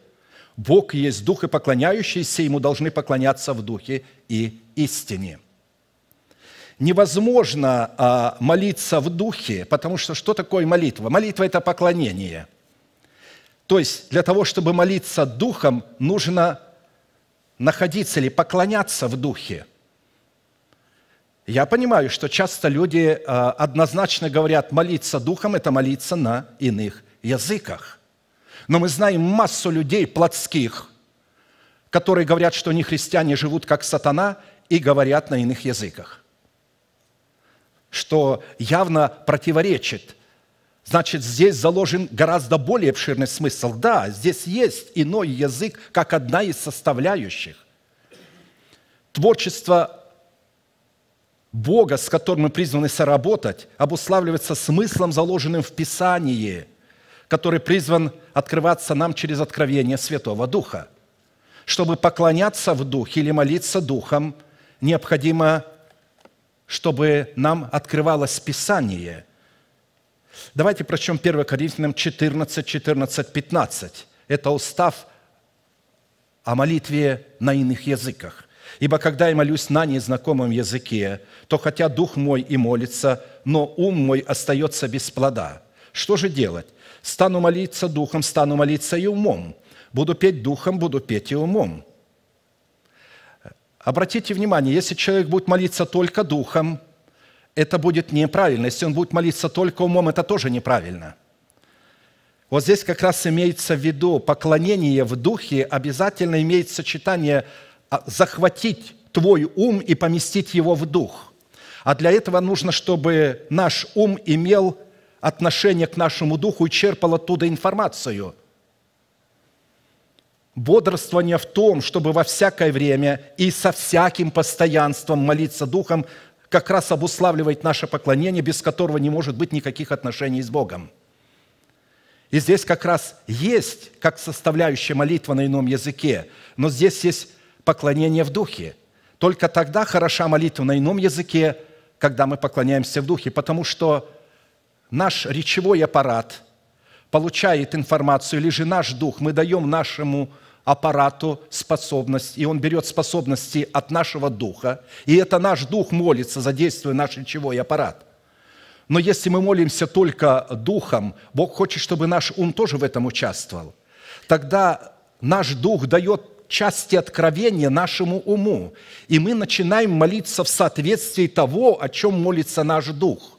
Бог есть Дух, и поклоняющиеся Ему должны поклоняться в Духе и истине. Невозможно а, молиться в Духе, потому что что такое молитва? Молитва – это поклонение. То есть для того, чтобы молиться Духом, нужно находиться или поклоняться в Духе. Я понимаю, что часто люди а, однозначно говорят, молиться Духом – это молиться на иных языках. Но мы знаем массу людей плотских, которые говорят, что они христиане живут как сатана и говорят на иных языках. Что явно противоречит. Значит, здесь заложен гораздо более обширный смысл. Да, здесь есть иной язык, как одна из составляющих. Творчество Бога, с которым мы призваны соработать, обуславливается смыслом, заложенным в Писании – который призван открываться нам через откровение Святого Духа. Чтобы поклоняться в Духе или молиться Духом, необходимо, чтобы нам открывалось Писание. Давайте прочтем 1 Коринфянам 14, 14, 15. Это устав о молитве на иных языках. «Ибо когда я молюсь на незнакомом языке, то хотя дух мой и молится, но ум мой остается без плода. Что же делать? Стану молиться духом, стану молиться и умом. Буду петь духом, буду петь и умом. Обратите внимание, если человек будет молиться только духом, это будет неправильно. Если он будет молиться только умом, это тоже неправильно. Вот здесь как раз имеется в виду поклонение в духе, обязательно имеет сочетание а, захватить твой ум и поместить его в дух. А для этого нужно, чтобы наш ум имел отношение к нашему духу и черпал оттуда информацию. Бодрствование в том, чтобы во всякое время и со всяким постоянством молиться Духом, как раз обуславливает наше поклонение, без которого не может быть никаких отношений с Богом. И здесь как раз есть, как составляющая молитва на ином языке, но здесь есть поклонение в духе. Только тогда хороша молитва на ином языке, когда мы поклоняемся в духе, потому что наш речевой аппарат получает информацию, или же наш дух, мы даем нашему аппарату способность, и он берет способности от нашего духа, и это наш дух молится, задействуя наш речевой аппарат. Но если мы молимся только духом, Бог хочет, чтобы наш ум тоже в этом участвовал. Тогда наш дух дает части откровения нашему уму, и мы начинаем молиться в соответствии того, о чем молится наш дух.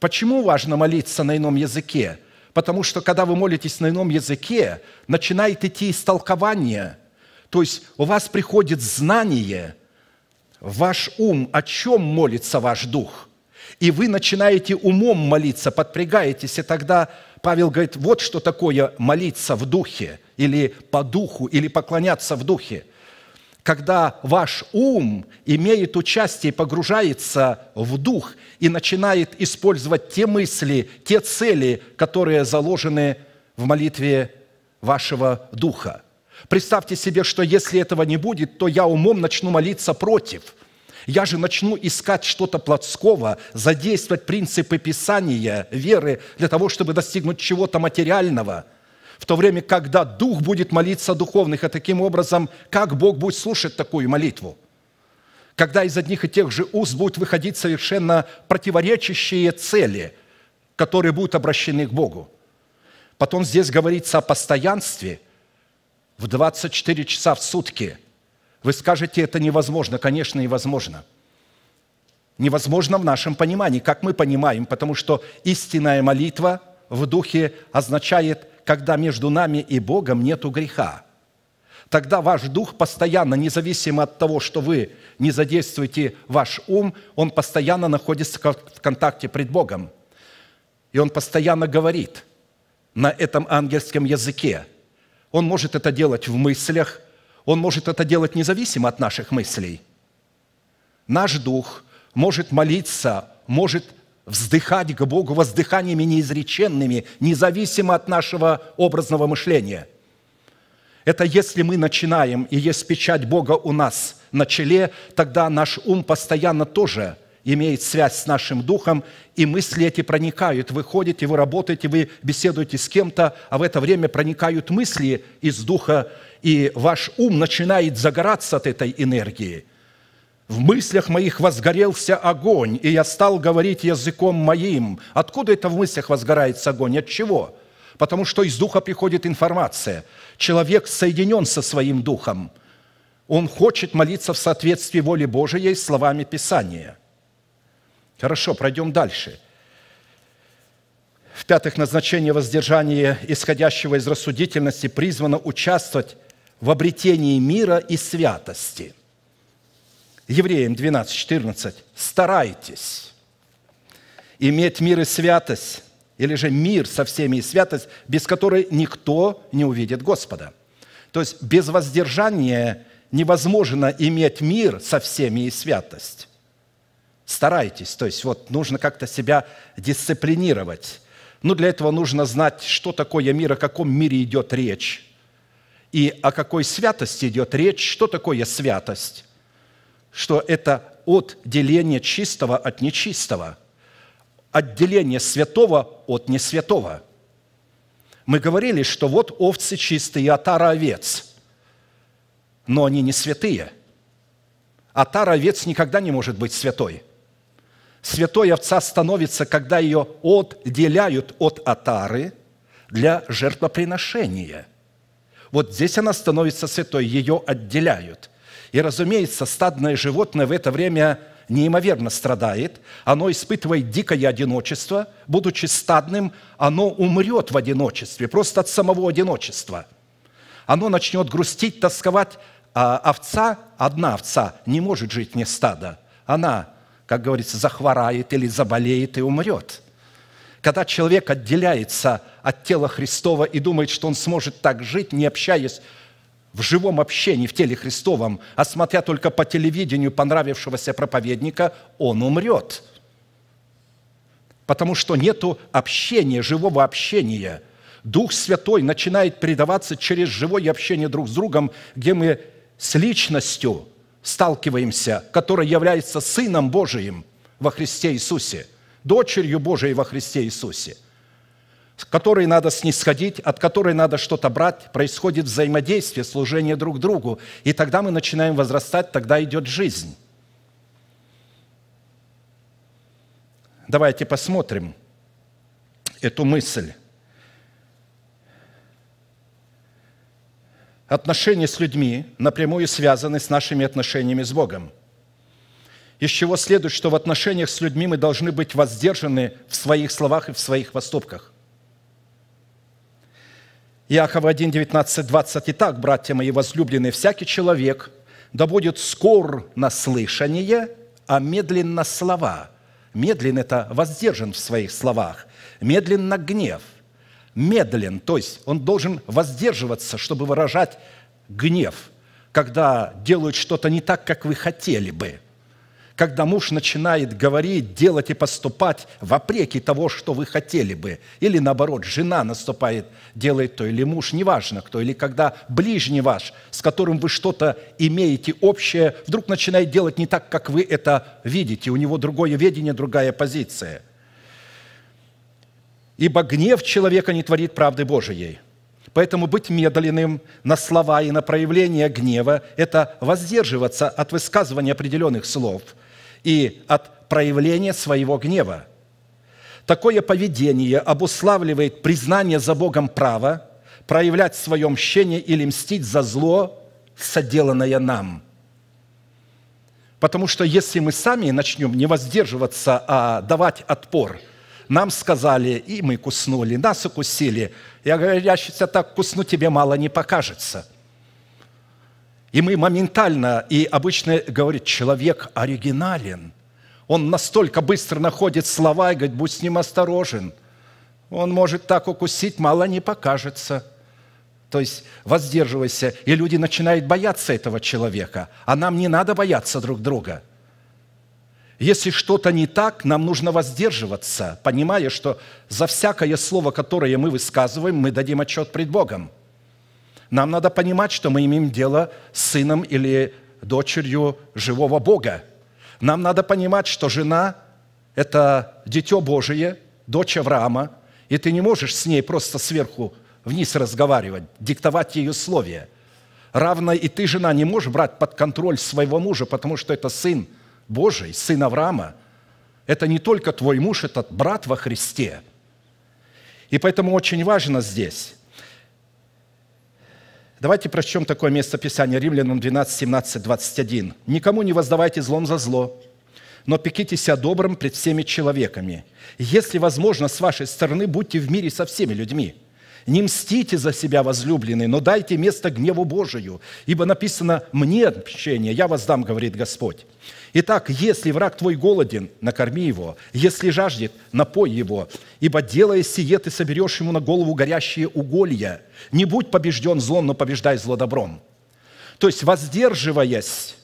Почему важно молиться на ином языке? Потому что, когда вы молитесь на ином языке, начинает идти истолкование. То есть у вас приходит знание, ваш ум, о чем молится ваш дух. И вы начинаете умом молиться, подпрягаетесь, и тогда Павел говорит, вот что такое молиться в духе, или по духу, или поклоняться в духе – когда ваш ум имеет участие, погружается в дух и начинает использовать те мысли, те цели, которые заложены в молитве вашего духа. Представьте себе, что если этого не будет, то я умом начну молиться против. Я же начну искать что-то плотского, задействовать принципы Писания, веры, для того, чтобы достигнуть чего-то материального – в то время, когда Дух будет молиться о духовных, а таким образом, как Бог будет слушать такую молитву? Когда из одних и тех же уст будут выходить совершенно противоречащие цели, которые будут обращены к Богу. Потом здесь говорится о постоянстве в 24 часа в сутки. Вы скажете, это невозможно. Конечно, невозможно. Невозможно в нашем понимании, как мы понимаем, потому что истинная молитва в духе означает когда между нами и Богом нету греха. Тогда ваш дух постоянно, независимо от того, что вы не задействуете ваш ум, он постоянно находится в контакте пред Богом. И он постоянно говорит на этом ангельском языке. Он может это делать в мыслях, он может это делать независимо от наших мыслей. Наш дух может молиться, может вздыхать к Богу воздыханиями неизреченными, независимо от нашего образного мышления. Это если мы начинаем, и есть печать Бога у нас на челе, тогда наш ум постоянно тоже имеет связь с нашим духом, и мысли эти проникают. Вы ходите, вы работаете, вы беседуете с кем-то, а в это время проникают мысли из духа, и ваш ум начинает загораться от этой энергии – в мыслях моих возгорелся огонь, и я стал говорить языком моим. Откуда это в мыслях возгорается огонь? От чего? Потому что из духа приходит информация. Человек соединен со своим духом. Он хочет молиться в соответствии воли Божией словами Писания. Хорошо, пройдем дальше. В-пятых, назначение воздержания, исходящего из рассудительности, призвано участвовать в обретении мира и святости – Евреям 12, 14. «Старайтесь иметь мир и святость, или же мир со всеми и святость, без которой никто не увидит Господа». То есть без воздержания невозможно иметь мир со всеми и святость. Старайтесь, то есть вот нужно как-то себя дисциплинировать. Но для этого нужно знать, что такое мир, о каком мире идет речь, и о какой святости идет речь, что такое святость, что это отделение чистого от нечистого, отделение святого от несвятого. Мы говорили, что вот овцы чистые, отара а овец, но они не святые. Отара а овец никогда не может быть святой. Святой овца становится, когда ее отделяют от атары для жертвоприношения. Вот здесь она становится святой, ее отделяют – и, разумеется, стадное животное в это время неимоверно страдает, оно испытывает дикое одиночество, будучи стадным, оно умрет в одиночестве, просто от самого одиночества. Оно начнет грустить, тосковать, а овца, одна овца, не может жить не стада. Она, как говорится, захворает или заболеет и умрет. Когда человек отделяется от тела Христова и думает, что он сможет так жить, не общаясь в живом общении, в теле Христовом, а смотря только по телевидению понравившегося проповедника, он умрет. Потому что нету общения, живого общения. Дух Святой начинает передаваться через живое общение друг с другом, где мы с личностью сталкиваемся, которая является Сыном Божиим во Христе Иисусе, дочерью Божией во Христе Иисусе – которой надо снисходить, от которой надо что-то брать, происходит взаимодействие, служение друг другу. И тогда мы начинаем возрастать, тогда идет жизнь. Давайте посмотрим эту мысль. Отношения с людьми напрямую связаны с нашими отношениями с Богом – из чего следует, что в отношениях с людьми мы должны быть воздержаны в своих словах и в своих поступках. Иакова 1, 19, 20. «Итак, братья мои возлюбленные, всякий человек да будет скор на слышание, а медлен на слова». Медлен – это воздержан в своих словах, медлен на гнев, медлен, то есть он должен воздерживаться, чтобы выражать гнев, когда делают что-то не так, как вы хотели бы – когда муж начинает говорить, делать и поступать вопреки того, что вы хотели бы. Или наоборот, жена наступает, делает то, или муж, неважно кто, или когда ближний ваш, с которым вы что-то имеете общее, вдруг начинает делать не так, как вы это видите, у него другое видение, другая позиция. «Ибо гнев человека не творит правды Божией». Поэтому быть медленным на слова и на проявление гнева – это воздерживаться от высказывания определенных слов – и от проявления своего гнева. Такое поведение обуславливает признание за Богом права проявлять свое мщение или мстить за зло, соделанное нам. Потому что если мы сами начнем не воздерживаться, а давать отпор – нам сказали, и мы куснули, нас укусили. Я говорю, я сейчас так кусну, тебе мало не покажется – и мы моментально, и обычно говорит, человек оригинален. Он настолько быстро находит слова и говорит, будь с ним осторожен. Он может так укусить, мало не покажется. То есть воздерживайся. И люди начинают бояться этого человека. А нам не надо бояться друг друга. Если что-то не так, нам нужно воздерживаться, понимая, что за всякое слово, которое мы высказываем, мы дадим отчет пред Богом – нам надо понимать, что мы имеем дело с сыном или дочерью живого Бога. Нам надо понимать, что жена – это дитё Божие, дочь Авраама, и ты не можешь с ней просто сверху вниз разговаривать, диктовать ее условия. Равно и ты, жена, не можешь брать под контроль своего мужа, потому что это сын Божий, сын Авраама. Это не только твой муж, это брат во Христе. И поэтому очень важно здесь, Давайте прочтем такое место писания Римлянам 12, 17, 21. «Никому не воздавайте злом за зло, но пекитесь о добром пред всеми человеками. Если возможно, с вашей стороны будьте в мире со всеми людьми». «Не мстите за себя, возлюбленные, но дайте место гневу Божию, ибо написано «Мне мщение, я воздам», говорит Господь». Итак, если враг твой голоден, накорми его, если жаждет, напой его, ибо, делая сие, ты соберешь ему на голову горящие уголья. Не будь побежден злом, но побеждай зло добром». То есть, воздерживаясь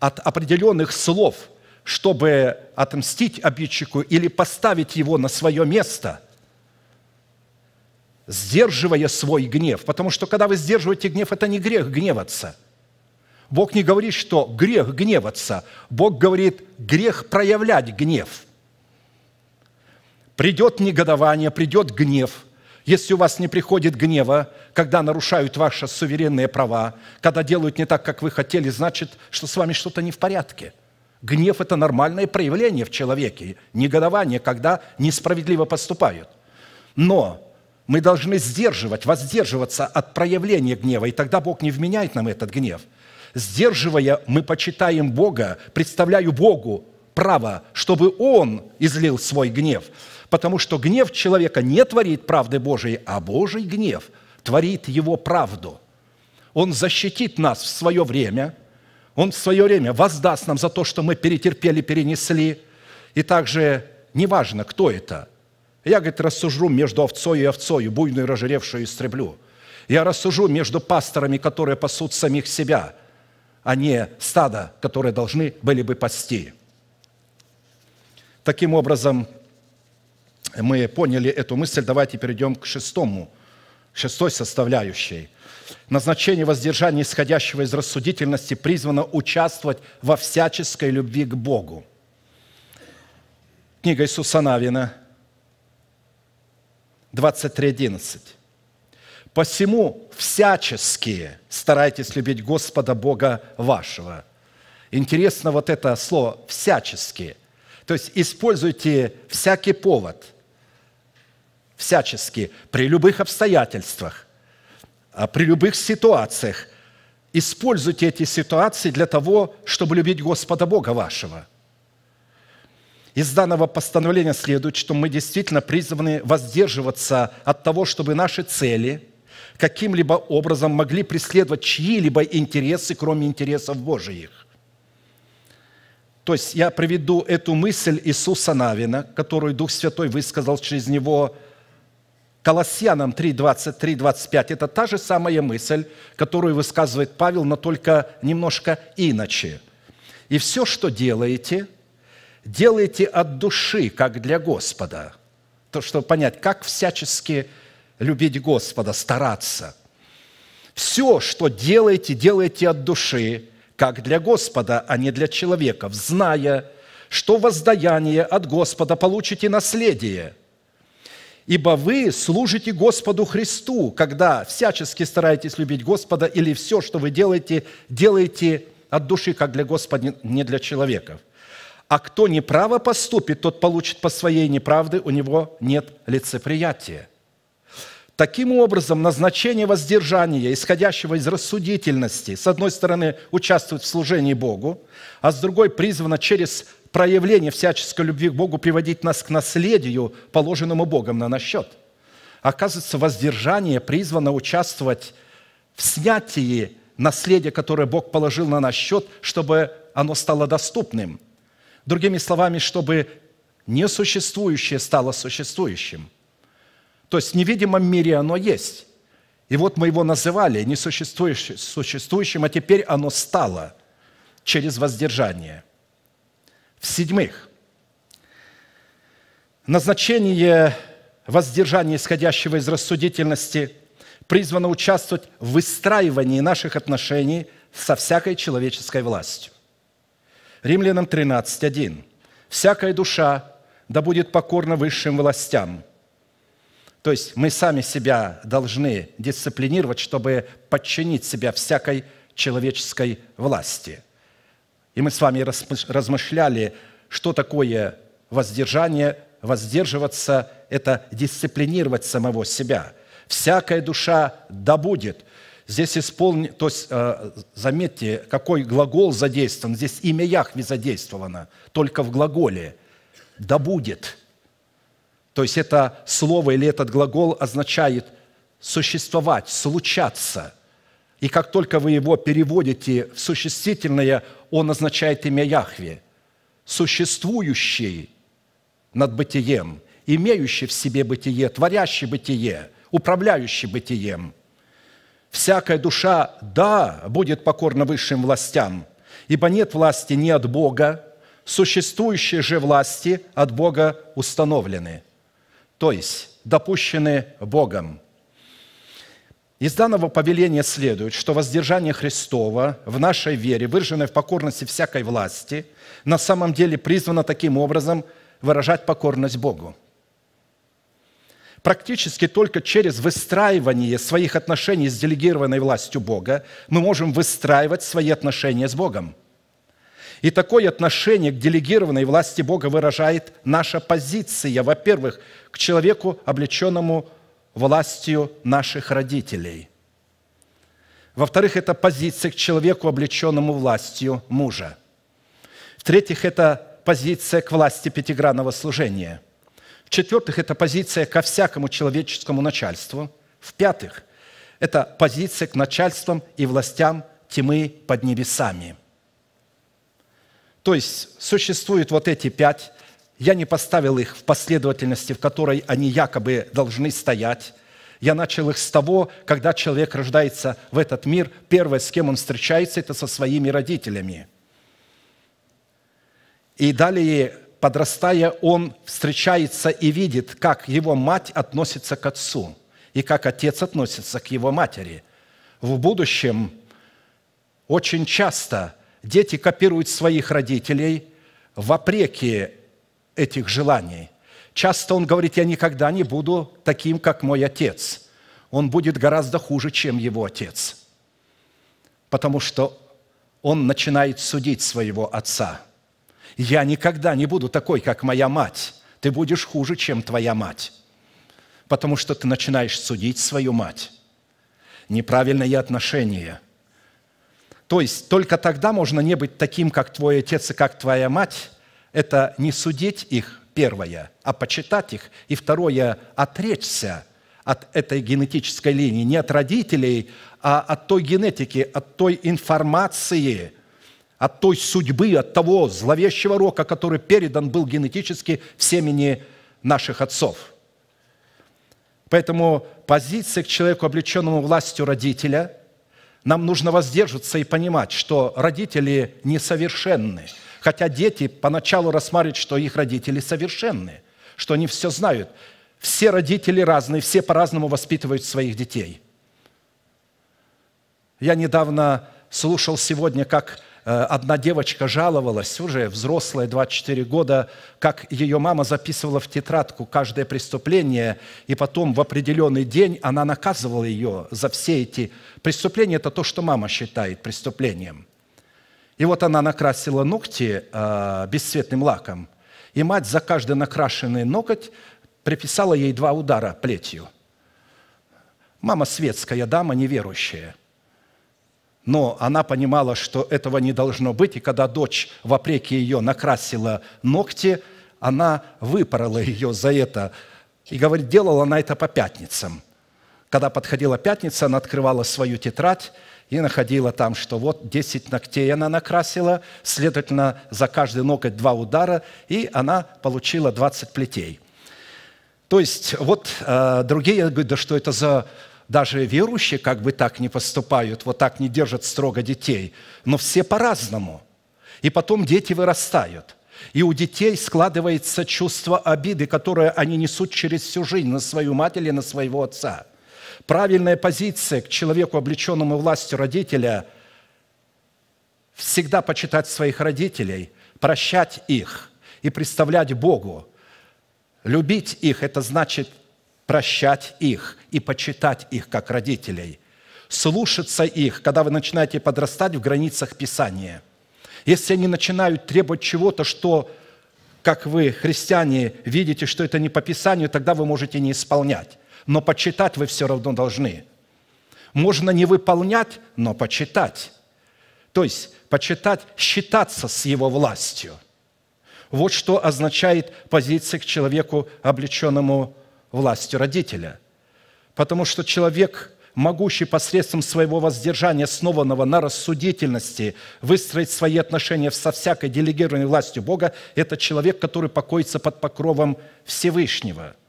от определенных слов, чтобы отомстить обидчику или поставить его на свое место – сдерживая свой гнев. Потому что, когда вы сдерживаете гнев, это не грех гневаться. Бог не говорит, что грех гневаться. Бог говорит, грех проявлять гнев. Придет негодование, придет гнев. Если у вас не приходит гнева, когда нарушают ваши суверенные права, когда делают не так, как вы хотели, значит, что с вами что-то не в порядке – Гнев – это нормальное проявление в человеке, негодование, когда несправедливо поступают. Но мы должны сдерживать, воздерживаться от проявления гнева, и тогда Бог не вменяет нам этот гнев. Сдерживая, мы почитаем Бога, представляю Богу право, чтобы Он излил свой гнев, потому что гнев человека не творит правды Божией, а Божий гнев творит его правду. Он защитит нас в свое время, Он в свое время воздаст нам за то, что мы перетерпели, перенесли, и также неважно, кто это – я, говорит, рассужу между овцой и овцой, буйную разжиревшую истреблю. Я рассужу между пасторами, которые пасут самих себя, а не стадо, которые должны были бы пасти. Таким образом, мы поняли эту мысль. Давайте перейдем к шестому, шестой составляющей. Назначение воздержания, исходящего из рассудительности, призвано участвовать во всяческой любви к Богу. Книга Иисуса Навина, 23.11. «Посему всяческие старайтесь любить Господа Бога вашего». Интересно вот это слово «всяческие». То есть используйте всякий повод, всячески, при любых обстоятельствах, а при любых ситуациях. Используйте эти ситуации для того, чтобы любить Господа Бога вашего – из данного постановления следует, что мы действительно призваны воздерживаться от того, чтобы наши цели каким-либо образом могли преследовать чьи-либо интересы, кроме интересов Божиих. То есть я приведу эту мысль Иисуса Навина, которую Дух Святой высказал через него Колоссянам 3, 23, 25. Это та же самая мысль, которую высказывает Павел, но только немножко иначе. «И все, что делаете – делайте от души, как для Господа. То, чтобы понять, как всячески любить Господа, стараться. Все, что делаете, делайте от души, как для Господа, а не для человека, зная, что воздаяние от Господа получите наследие. Ибо вы служите Господу Христу, когда всячески стараетесь любить Господа или все, что вы делаете, делаете от души, как для Господа, не для человека – а кто неправо поступит, тот получит по своей неправды, у него нет лицеприятия. Таким образом, назначение воздержания, исходящего из рассудительности, с одной стороны, участвует в служении Богу, а с другой призвано через проявление всяческой любви к Богу приводить нас к наследию, положенному Богом на наш счет. Оказывается, воздержание призвано участвовать в снятии наследия, которое Бог положил на наш счет, чтобы оно стало доступным. Другими словами, чтобы несуществующее стало существующим. То есть в невидимом мире оно есть. И вот мы его называли несуществующим, существующим, а теперь оно стало через воздержание. В-седьмых, назначение воздержания, исходящего из рассудительности, призвано участвовать в выстраивании наших отношений со всякой человеческой властью. Римлянам 13.1. «Всякая душа да будет покорна высшим властям». То есть мы сами себя должны дисциплинировать, чтобы подчинить себя всякой человеческой власти. И мы с вами размышляли, что такое воздержание, воздерживаться – это дисциплинировать самого себя. «Всякая душа да будет Здесь исполни... То есть, э, заметьте, какой глагол задействован. Здесь имя Яхве задействовано только в глаголе. «Да будет». То есть, это слово или этот глагол означает «существовать», «случаться». И как только вы его переводите в существительное, он означает имя Яхве. «Существующий над бытием», «имеющий в себе бытие», «творящий бытие», «управляющий бытием» всякая душа, да, будет покорна высшим властям, ибо нет власти ни от Бога, существующие же власти от Бога установлены, то есть допущены Богом. Из данного повеления следует, что воздержание Христова в нашей вере, выраженное в покорности всякой власти, на самом деле призвано таким образом выражать покорность Богу – Практически только через выстраивание своих отношений с делегированной властью Бога мы можем выстраивать свои отношения с Богом. И такое отношение к делегированной власти Бога выражает наша позиция, во-первых, к человеку, облеченному властью наших родителей. Во-вторых, это позиция к человеку, облеченному властью мужа. В-третьих, это позиция к власти пятигранного служения – в-четвертых, это позиция ко всякому человеческому начальству. В-пятых, это позиция к начальствам и властям тьмы под небесами. То есть существуют вот эти пять, я не поставил их в последовательности, в которой они якобы должны стоять, я начал их с того, когда человек рождается в этот мир, первое, с кем он встречается, это со своими родителями. И далее подрастая, он встречается и видит, как его мать относится к отцу и как отец относится к его матери. В будущем очень часто дети копируют своих родителей вопреки этих желаний. Часто он говорит, я никогда не буду таким, как мой отец. Он будет гораздо хуже, чем его отец, потому что он начинает судить своего отца – я никогда не буду такой, как моя мать. Ты будешь хуже, чем твоя мать, потому что ты начинаешь судить свою мать. Неправильное отношение. То есть только тогда можно не быть таким, как твой отец и как твоя мать. Это не судить их, первое, а почитать их. И второе, отречься от этой генетической линии, не от родителей, а от той генетики, от той информации – от той судьбы, от того зловещего рока, который передан был генетически в семени наших отцов. Поэтому позиция к человеку, облеченному властью родителя, нам нужно воздерживаться и понимать, что родители несовершенны. Хотя дети поначалу рассматривают, что их родители совершенны, что они все знают. Все родители разные, все по-разному воспитывают своих детей. Я недавно слушал сегодня, как Э, одна девочка жаловалась, уже взрослая, 24 года, как ее мама записывала в тетрадку каждое преступление, и потом в определенный день она наказывала ее за все эти преступления. Это то, что мама считает преступлением. И вот она накрасила ногти э, бесцветным лаком, и мать за каждый накрашенный ноготь приписала ей два удара плетью. Мама светская дама, неверующая – но она понимала, что этого не должно быть, и когда дочь, вопреки ее, накрасила ногти, она выпорола ее за это. И говорит, делала она это по пятницам. Когда подходила пятница, она открывала свою тетрадь и находила там, что вот 10 ногтей она накрасила, следовательно, за каждый ноготь два удара, и она получила 20 плетей. То есть, вот э, другие говорят, да что это за даже верующие как бы так не поступают, вот так не держат строго детей. Но все по-разному. И потом дети вырастают. И у детей складывается чувство обиды, которое они несут через всю жизнь на свою мать или на своего отца. Правильная позиция к человеку, облеченному властью родителя – всегда почитать своих родителей, прощать их и представлять Богу. Любить их – это значит прощать их и почитать их как родителей, слушаться их, когда вы начинаете подрастать в границах Писания. Если они начинают требовать чего-то, что, как вы, христиане, видите, что это не по Писанию, тогда вы можете не исполнять. Но почитать вы все равно должны. Можно не выполнять, но почитать. То есть почитать, считаться с его властью. Вот что означает позиция к человеку, облеченному властью родителя. Потому что человек, могущий посредством своего воздержания, основанного на рассудительности, выстроить свои отношения со всякой делегированной властью Бога, это человек, который покоится под покровом Всевышнего –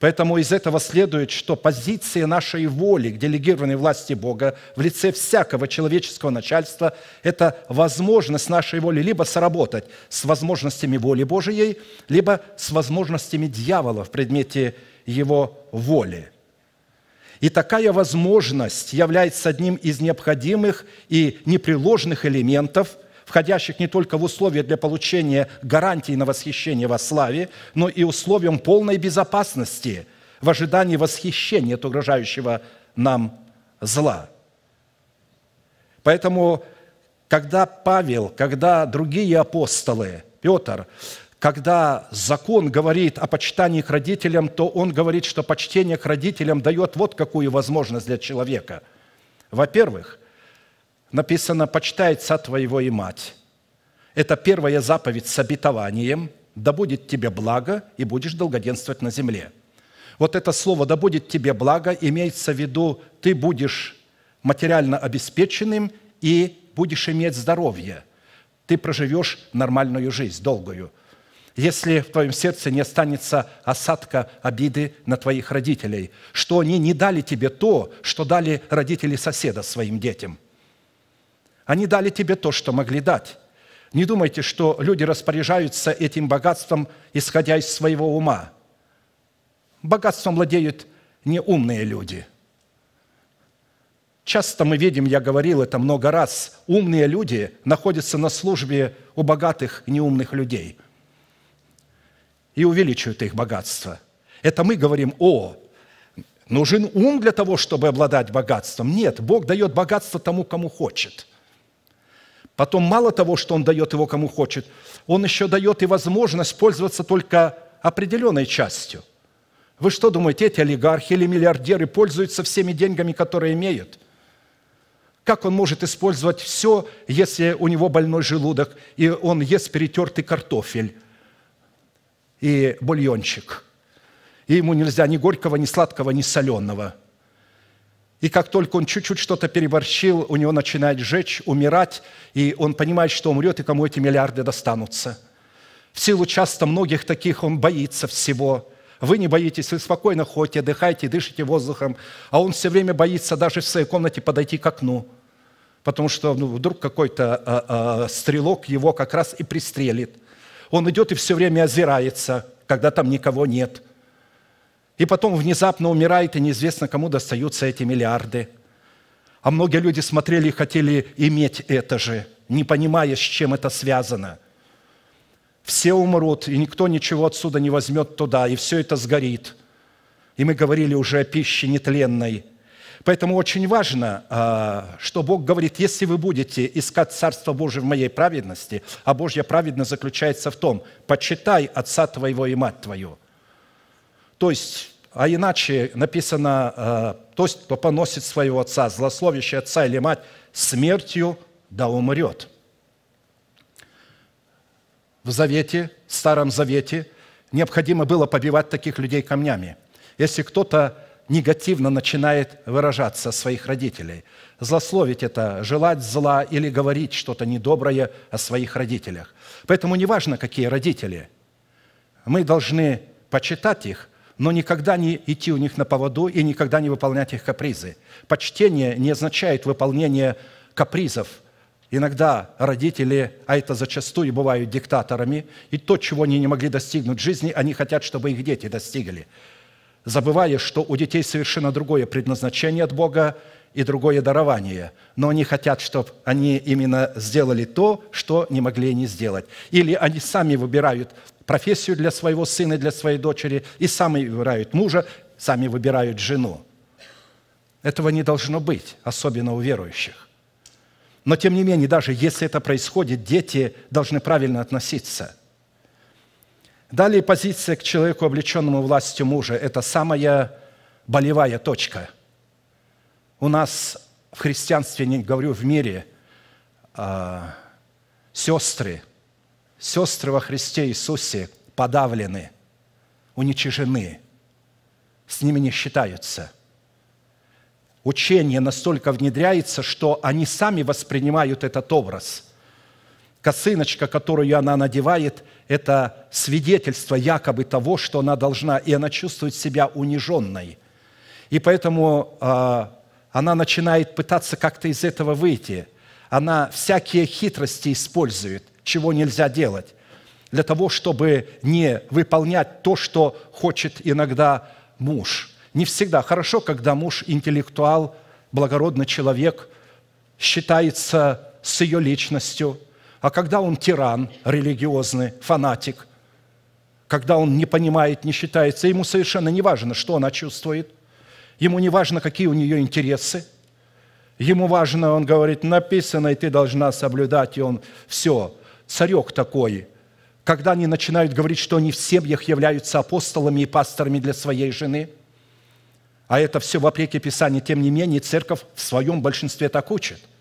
Поэтому из этого следует, что позиция нашей воли к делегированной власти Бога в лице всякого человеческого начальства – это возможность нашей воли либо сработать с возможностями воли Божией, либо с возможностями дьявола в предмете его воли. И такая возможность является одним из необходимых и непреложных элементов, входящих не только в условия для получения гарантий на восхищение во славе, но и условием полной безопасности в ожидании восхищения от угрожающего нам зла. Поэтому, когда Павел, когда другие апостолы, Петр когда закон говорит о почитании к родителям, то он говорит, что почтение к родителям дает вот какую возможность для человека. Во-первых, написано «почитай отца твоего и мать». Это первая заповедь с обетованием «да будет тебе благо, и будешь долгоденствовать на земле». Вот это слово «да будет тебе благо» имеется в виду «ты будешь материально обеспеченным и будешь иметь здоровье». Ты проживешь нормальную жизнь, долгую – если в твоем сердце не останется осадка обиды на твоих родителей, что они не дали тебе то, что дали родители соседа своим детям. Они дали тебе то, что могли дать. Не думайте, что люди распоряжаются этим богатством, исходя из своего ума. Богатством владеют неумные люди. Часто мы видим, я говорил это много раз, умные люди находятся на службе у богатых неумных людей – и увеличивают их богатство. Это мы говорим о Нужен ум для того, чтобы обладать богатством? Нет, Бог дает богатство тому, кому хочет. Потом мало того, что Он дает его, кому хочет, Он еще дает и возможность пользоваться только определенной частью. Вы что думаете, эти олигархи или миллиардеры пользуются всеми деньгами, которые имеют? Как он может использовать все, если у него больной желудок, и он ест перетертый картофель? и бульончик. И ему нельзя ни горького, ни сладкого, ни соленого. И как только он чуть-чуть что-то переборщил, у него начинает жечь, умирать, и он понимает, что умрет, и кому эти миллиарды достанутся. В силу часто многих таких он боится всего – вы не боитесь, вы спокойно ходите, отдыхаете, дышите воздухом, а он все время боится даже в своей комнате подойти к окну, потому что ну, вдруг какой-то а, а, стрелок его как раз и пристрелит. Он идет и все время озирается, когда там никого нет. И потом внезапно умирает, и неизвестно, кому достаются эти миллиарды. А многие люди смотрели и хотели иметь это же, не понимая, с чем это связано. Все умрут, и никто ничего отсюда не возьмет туда, и все это сгорит. И мы говорили уже о пище нетленной – Поэтому очень важно, а, что Бог говорит, если вы будете искать Царство Божие в моей праведности, а Божья праведность заключается в том, почитай отца твоего и мать твою. То есть, а иначе написано, а, то есть, кто поносит своего отца, злословящий отца или мать, смертью да умрет. В Завете, в Старом Завете, необходимо было побивать таких людей камнями. Если кто-то негативно начинает выражаться своих родителей. Злословить – это желать зла или говорить что-то недоброе о своих родителях. Поэтому неважно, какие родители, мы должны почитать их, но никогда не идти у них на поводу и никогда не выполнять их капризы. Почтение не означает выполнение капризов. Иногда родители, а это зачастую бывают диктаторами, и то, чего они не могли достигнуть в жизни, они хотят, чтобы их дети достигли – забывая, что у детей совершенно другое предназначение от Бога и другое дарование. Но они хотят, чтобы они именно сделали то, что не могли не сделать. Или они сами выбирают профессию для своего сына, для своей дочери, и сами выбирают мужа, сами выбирают жену. Этого не должно быть, особенно у верующих. Но тем не менее, даже если это происходит, дети должны правильно относиться – Далее позиция к человеку, облеченному властью мужа. Это самая болевая точка. У нас в христианстве, не говорю в мире, а, сестры, сестры во Христе Иисусе подавлены, уничижены, с ними не считаются. Учение настолько внедряется, что они сами воспринимают этот образ – Косыночка, которую она надевает, это свидетельство якобы того, что она должна, и она чувствует себя униженной. И поэтому э, она начинает пытаться как-то из этого выйти. Она всякие хитрости использует, чего нельзя делать, для того, чтобы не выполнять то, что хочет иногда муж. Не всегда хорошо, когда муж интеллектуал, благородный человек, считается с ее личностью – а когда он тиран, религиозный, фанатик, когда он не понимает, не считается, ему совершенно не важно, что она чувствует, ему не важно, какие у нее интересы, ему важно, он говорит, написано, и ты должна соблюдать, и он все, царек такой, когда они начинают говорить, что они в семьях являются апостолами и пасторами для своей жены – а это все вопреки Писанию. Тем не менее, церковь в своем большинстве так учит –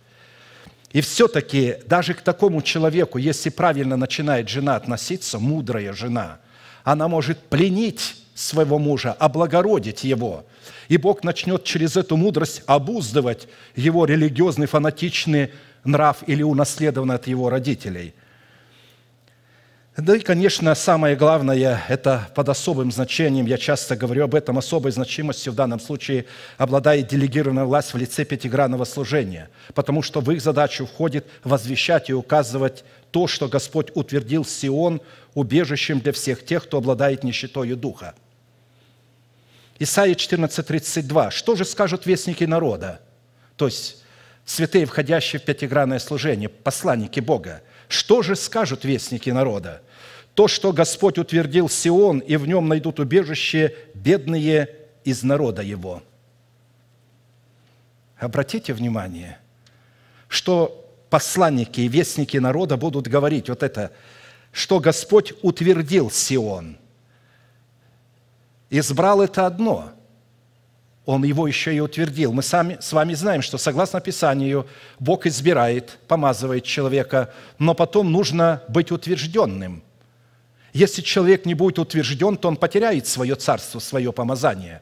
и все-таки даже к такому человеку, если правильно начинает жена относиться, мудрая жена, она может пленить своего мужа, облагородить его. И Бог начнет через эту мудрость обуздывать его религиозный, фанатичный нрав или унаследованный от его родителей – да и, конечно, самое главное, это под особым значением, я часто говорю об этом, особой значимостью в данном случае обладает делегированная власть в лице пятигранного служения, потому что в их задачу входит возвещать и указывать то, что Господь утвердил Сион убежищем для всех тех, кто обладает нищетою духа. Исайя 14:32. Что же скажут вестники народа? То есть святые, входящие в пятигранное служение, посланники Бога – что же скажут вестники народа? То, что Господь утвердил Сион, и в нем найдут убежище бедные из народа его. Обратите внимание, что посланники и вестники народа будут говорить вот это, что Господь утвердил Сион. Избрал это одно – он его еще и утвердил. Мы сами, с вами знаем, что согласно Писанию Бог избирает, помазывает человека, но потом нужно быть утвержденным. Если человек не будет утвержден, то он потеряет свое царство, свое помазание.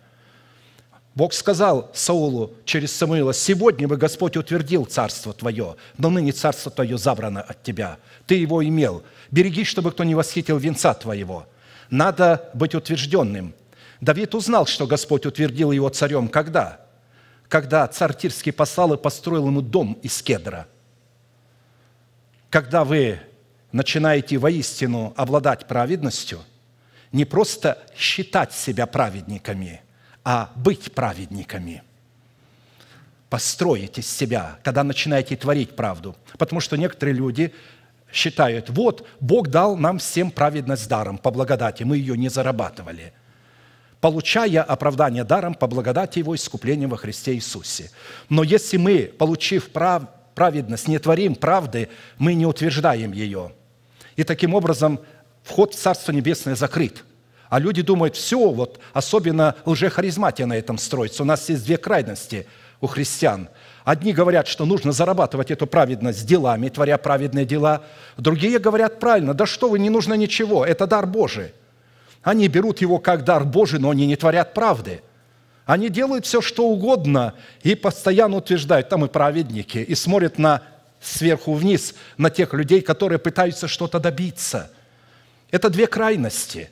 Бог сказал Саулу через Самуила, «Сегодня бы Господь утвердил царство твое, но ныне царство твое забрано от тебя. Ты его имел. Берегись, чтобы кто не восхитил венца твоего». Надо быть утвержденным – Давид узнал, что Господь утвердил его царем когда? Когда царь Тирский послал и построил ему дом из кедра. Когда вы начинаете воистину обладать праведностью, не просто считать себя праведниками, а быть праведниками – построить из себя, когда начинаете творить правду. Потому что некоторые люди считают, вот, Бог дал нам всем праведность даром по благодати, мы ее не зарабатывали получая оправдание даром по благодати Его искупления во Христе Иисусе. Но если мы, получив прав, праведность, не творим правды, мы не утверждаем ее. И таким образом вход в Царство Небесное закрыт. А люди думают, все, вот особенно лжехаризматия на этом строится. У нас есть две крайности у христиан. Одни говорят, что нужно зарабатывать эту праведность делами, творя праведные дела. Другие говорят, правильно, да что вы, не нужно ничего, это дар Божий. Они берут его как дар Божий, но они не творят правды. Они делают все, что угодно, и постоянно утверждают, там и праведники, и смотрят на сверху вниз, на тех людей, которые пытаются что-то добиться. Это две крайности,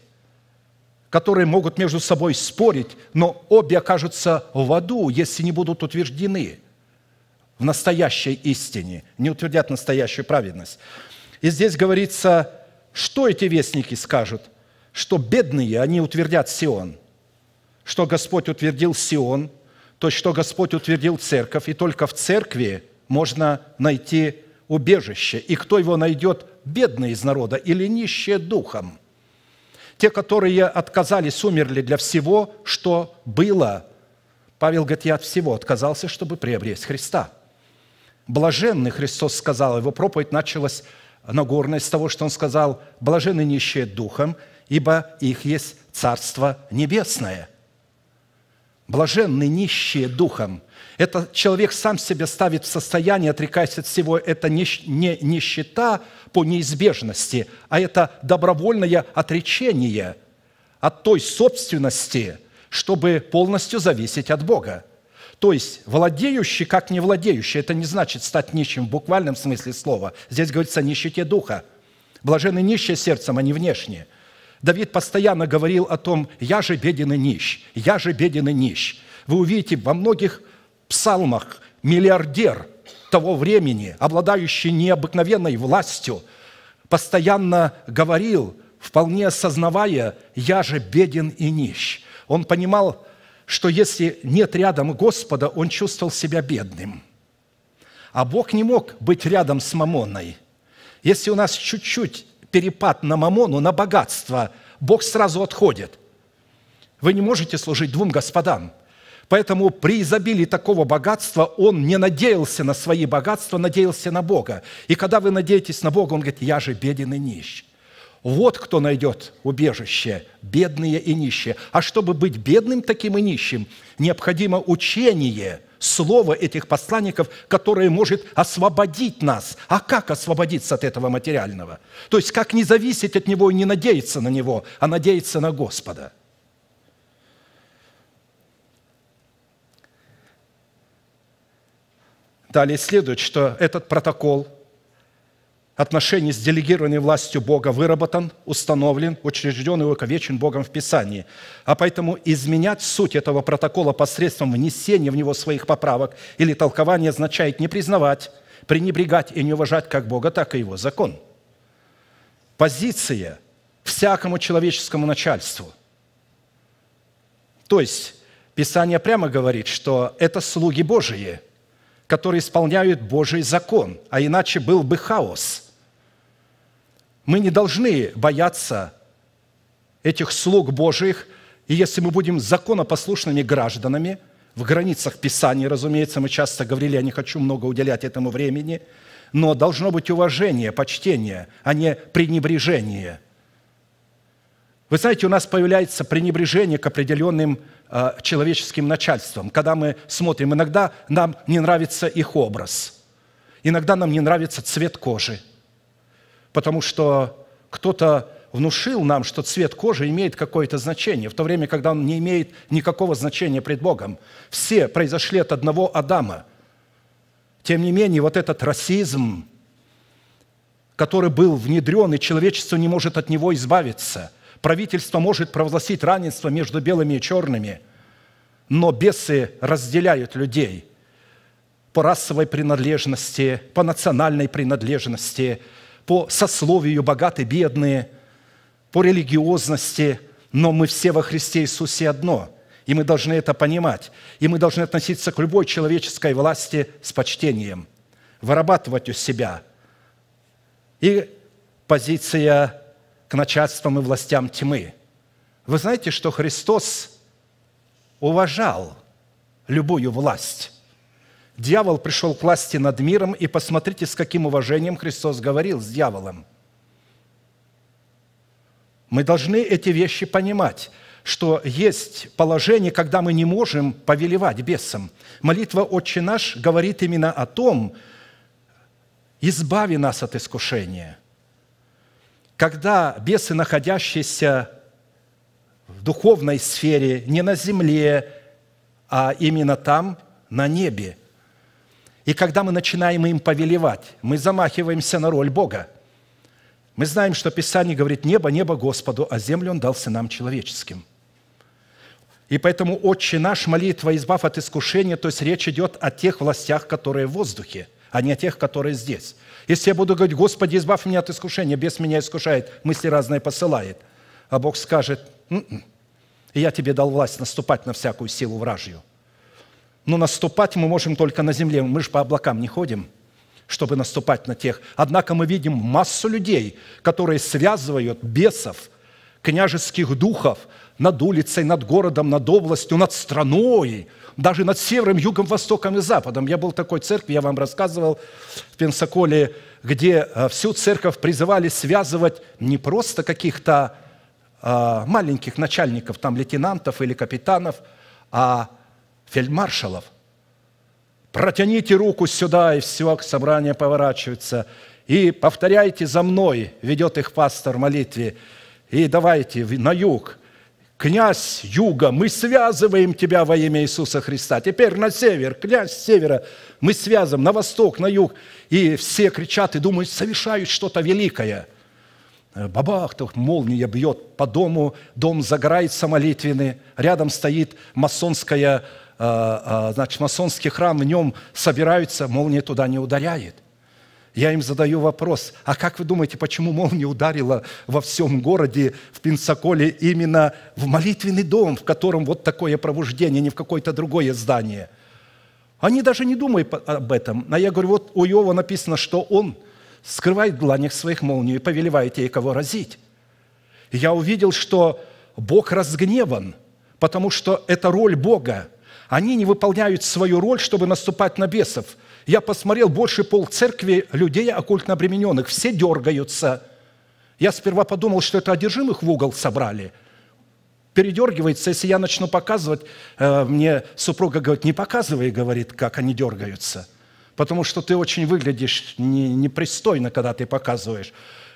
которые могут между собой спорить, но обе окажутся в аду, если не будут утверждены в настоящей истине, не утвердят настоящую праведность. И здесь говорится, что эти вестники скажут – что бедные, они утвердят Сион. Что Господь утвердил Сион, то, что Господь утвердил церковь, и только в церкви можно найти убежище. И кто его найдет? Бедные из народа или нищие духом. Те, которые отказались, умерли для всего, что было. Павел говорит, я от всего отказался, чтобы приобрести Христа. Блаженный Христос сказал, его проповедь началась Нагорной с того, что он сказал, «Блаженны нищие духом, ибо их есть Царство Небесное. Блаженны нищие духом. Это человек сам себя ставит в состояние, отрекаясь от всего. Это не, не нищета по неизбежности, а это добровольное отречение от той собственности, чтобы полностью зависеть от Бога. То есть владеющий, как не владеющий, это не значит стать нищим в буквальном смысле слова. Здесь говорится о нищете духа. Блажены нищие сердцем, а не внешние – Давид постоянно говорил о том, «Я же беден и нищ, я же беден и нищ». Вы увидите во многих псалмах миллиардер того времени, обладающий необыкновенной властью, постоянно говорил, вполне осознавая, «Я же беден и нищ». Он понимал, что если нет рядом Господа, он чувствовал себя бедным. А Бог не мог быть рядом с Мамоной. Если у нас чуть-чуть перепад на мамону, на богатство, Бог сразу отходит. Вы не можете служить двум господам. Поэтому при изобилии такого богатства он не надеялся на свои богатства, надеялся на Бога. И когда вы надеетесь на Бога, он говорит, я же беден и нищ. Вот кто найдет убежище, бедные и нищие. А чтобы быть бедным таким и нищим, необходимо учение – слово этих посланников, которое может освободить нас. А как освободиться от этого материального? То есть, как не зависеть от него и не надеяться на него, а надеяться на Господа – Далее следует, что этот протокол отношении с делегированной властью Бога выработан, установлен, учрежден и увековечен Богом в Писании. А поэтому изменять суть этого протокола посредством внесения в него своих поправок или толкования означает не признавать, пренебрегать и не уважать как Бога, так и его закон. Позиция всякому человеческому начальству. То есть Писание прямо говорит, что это слуги Божии, которые исполняют Божий закон, а иначе был бы хаос – мы не должны бояться этих слуг Божьих, и если мы будем законопослушными гражданами, в границах Писания, разумеется, мы часто говорили, я не хочу много уделять этому времени, но должно быть уважение, почтение, а не пренебрежение. Вы знаете, у нас появляется пренебрежение к определенным э, человеческим начальствам, когда мы смотрим, иногда нам не нравится их образ, иногда нам не нравится цвет кожи – потому что кто-то внушил нам, что цвет кожи имеет какое-то значение, в то время, когда он не имеет никакого значения пред Богом. Все произошли от одного Адама. Тем не менее, вот этот расизм, который был внедрен, и человечество не может от него избавиться. Правительство может провозгласить равенство между белыми и черными, но бесы разделяют людей по расовой принадлежности, по национальной принадлежности – по сословию, богатые, бедные, по религиозности, но мы все во Христе Иисусе одно, и мы должны это понимать, и мы должны относиться к любой человеческой власти с почтением, вырабатывать у себя. И позиция к начальствам и властям тьмы. Вы знаете, что Христос уважал любую власть – Дьявол пришел к власти над миром, и посмотрите, с каким уважением Христос говорил с дьяволом. Мы должны эти вещи понимать что есть положение, когда мы не можем повелевать бесам. Молитва «Отче наш» говорит именно о том, «Избави нас от искушения». Когда бесы, находящиеся в духовной сфере, не на земле, а именно там, на небе, и когда мы начинаем им повелевать, мы замахиваемся на роль Бога. Мы знаем, что Писание говорит «небо, небо Господу, а землю Он дался нам человеческим». И поэтому «Отче наш, молитва, избав от искушения», то есть речь идет о тех властях, которые в воздухе, а не о тех, которые здесь. Если я буду говорить «Господи, избавь меня от искушения», без меня искушает, мысли разные посылает, а Бог скажет «М «М-м, -м, «Я тебе дал власть наступать на всякую силу вражью». Но наступать мы можем только на земле. Мы же по облакам не ходим, чтобы наступать на тех. Однако мы видим массу людей, которые связывают бесов, княжеских духов над улицей, над городом, над областью, над страной, даже над севером, югом, востоком и западом. Я был в такой церкви, я вам рассказывал в Пенсаколе, где э, всю церковь призывали связывать не просто каких-то э, маленьких начальников, там лейтенантов или капитанов, а фельдмаршалов. Протяните руку сюда, и все к собранию поворачивается. И повторяйте за мной, ведет их пастор в молитве. И давайте на юг. Князь юга, мы связываем тебя во имя Иисуса Христа. Теперь на север, князь севера, мы связываем на восток, на юг. И все кричат и думают, совершают что-то великое э, – Бабах, то молния бьет по дому, дом загорается молитвенный, рядом стоит масонская а, а, значит, масонский храм, в нем собираются, молния туда не ударяет. Я им задаю вопрос, а как вы думаете, почему молния ударила во всем городе, в Пенсаколе, именно в молитвенный дом, в котором вот такое пробуждение, а не в какое-то другое здание? Они даже не думают об этом. А я говорю, вот у Иова написано, что он скрывает в дланях своих молнию и повелевает ей кого разить. я увидел, что Бог разгневан, потому что это роль Бога – они не выполняют свою роль, чтобы наступать на бесов. Я посмотрел больше пол церкви людей оккультно обремененных. Все дергаются. Я сперва подумал, что это одержимых в угол собрали. Передергивается, если я начну показывать, э, мне супруга говорит, не показывай, говорит, как они дергаются. Потому что ты очень выглядишь непристойно, когда ты показываешь.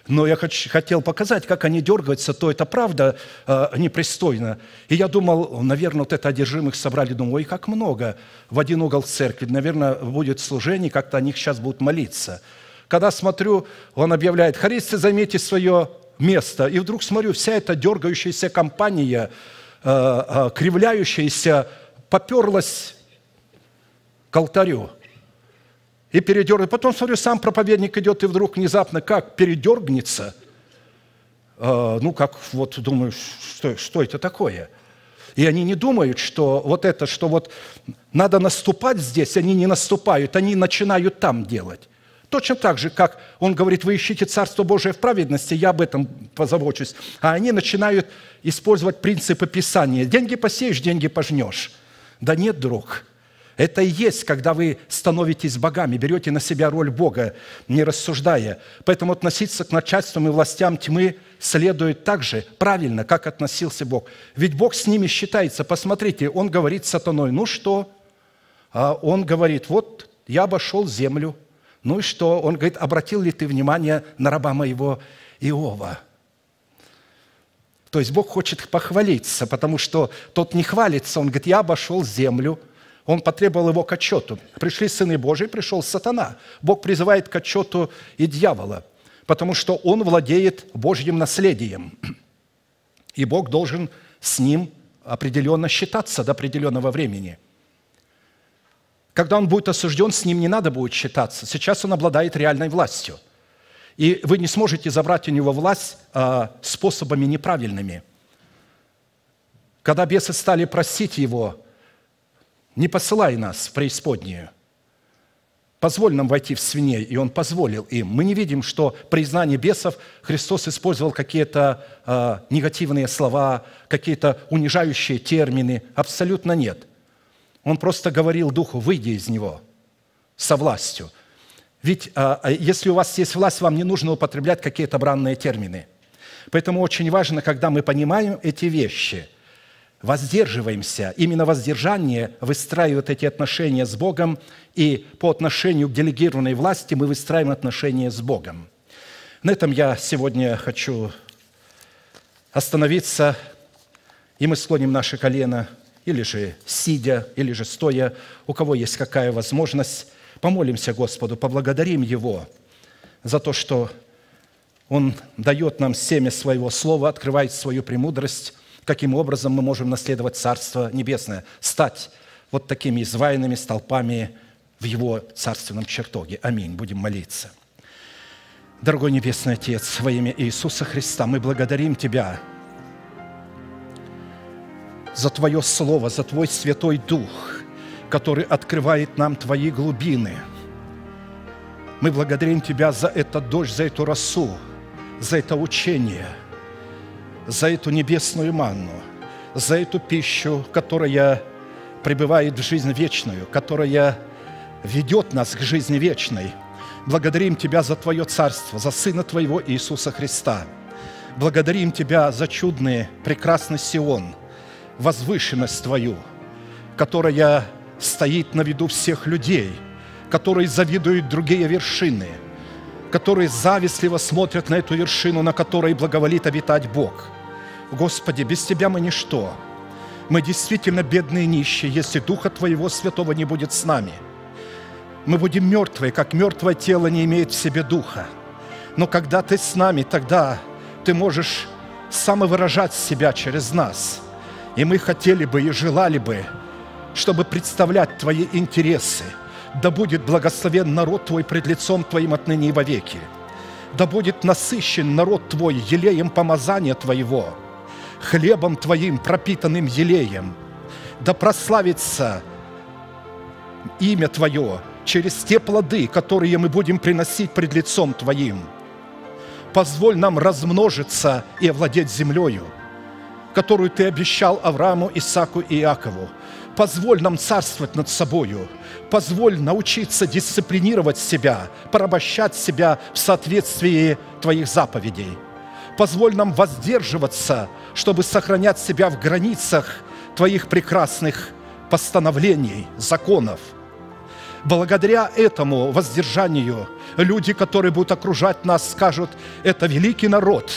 Но я хоч, хотел показать, как они дергаются, то это правда э, непристойно. И я думал, наверное, вот это одержимых собрали. Думаю, ой, как много. В один угол церкви, наверное, будет служение, как-то о них сейчас будут молиться. Когда смотрю, он объявляет, харисты, займите свое место. И вдруг смотрю, вся эта дергающаяся компания, э, э, кривляющаяся, поперлась к алтарю – и передергивает. Потом, смотрю, сам проповедник идет, и вдруг внезапно как передергнется, э, а, ну, как вот думаю, что, что это такое? И они не думают, что вот это, что вот надо наступать здесь, они не наступают, они начинают там делать. Точно так же, как он говорит, вы ищите Царство Божие в праведности, я об этом позабочусь. А они начинают использовать принципы Писания. Деньги посеешь, деньги пожнешь. Да нет, друг, это и есть, когда вы становитесь богами, берете на себя роль Бога, не рассуждая. Поэтому относиться к начальствам и властям тьмы следует так же правильно, как относился Бог. Ведь Бог с ними считается. Посмотрите, Он говорит сатаной, ну что? А он говорит, вот я обошел землю, ну и что? Он говорит, обратил ли ты внимание на раба моего Иова? То есть Бог хочет похвалиться, потому что тот не хвалится. Он говорит, я обошел землю – он потребовал его к отчету. Пришли сыны Божии, пришел сатана. Бог призывает к отчету и дьявола, потому что он владеет Божьим наследием. И Бог должен с ним определенно считаться до определенного времени. Когда он будет осужден, с ним не надо будет считаться. Сейчас он обладает реальной властью. И вы не сможете забрать у него власть а, способами неправильными. Когда бесы стали просить его не посылай нас в преисподнюю, позволь нам войти в свиней». И Он позволил им. Мы не видим, что при изгнании бесов Христос использовал какие-то э, негативные слова, какие-то унижающие термины. Абсолютно нет. Он просто говорил духу, выйди из него со властью. Ведь э, если у вас есть власть, вам не нужно употреблять какие-то бранные термины. Поэтому очень важно, когда мы понимаем эти вещи – воздерживаемся. Именно воздержание выстраивает эти отношения с Богом, и по отношению к делегированной власти мы выстраиваем отношения с Богом. На этом я сегодня хочу остановиться, и мы склоним наши колено, или же сидя, или же стоя, у кого есть какая возможность, помолимся Господу, поблагодарим Его за то, что Он дает нам семя Своего Слова, открывает Свою премудрость, каким образом мы можем наследовать Царство Небесное, стать вот такими изваянными столпами в Его царственном чертоге. Аминь. Будем молиться. Дорогой Небесный Отец, во имя Иисуса Христа, мы благодарим Тебя за Твое Слово, за Твой Святой Дух, который открывает нам Твои глубины. Мы благодарим Тебя за этот дождь, за эту росу, за это учение – за эту небесную манну, за эту пищу, которая пребывает в жизнь вечную, которая ведет нас к жизни вечной. Благодарим Тебя за Твое Царство, за Сына Твоего Иисуса Христа. Благодарим Тебя за чудный, прекрасный Сион, возвышенность Твою, которая стоит на виду всех людей, которой завидуют другие вершины – которые завистливо смотрят на эту вершину, на которой благоволит обитать Бог. Господи, без Тебя мы ничто. Мы действительно бедные и нищие, если Духа Твоего Святого не будет с нами. Мы будем мертвые, как мертвое тело не имеет в себе Духа. Но когда Ты с нами, тогда Ты можешь самовыражать себя через нас. И мы хотели бы и желали бы, чтобы представлять Твои интересы – да будет благословен народ Твой пред лицом Твоим отныне и вовеки. Да будет насыщен народ Твой елеем помазания Твоего, хлебом Твоим, пропитанным елеем. Да прославится имя Твое через те плоды, которые мы будем приносить пред лицом Твоим. Позволь нам размножиться и овладеть землею, которую Ты обещал Аврааму, Исаку и Иакову – позволь нам царствовать над собою, позволь научиться дисциплинировать себя, порабощать себя в соответствии Твоих заповедей. Позволь нам воздерживаться, чтобы сохранять себя в границах Твоих прекрасных постановлений, законов. Благодаря этому воздержанию люди, которые будут окружать нас, скажут, это великий народ,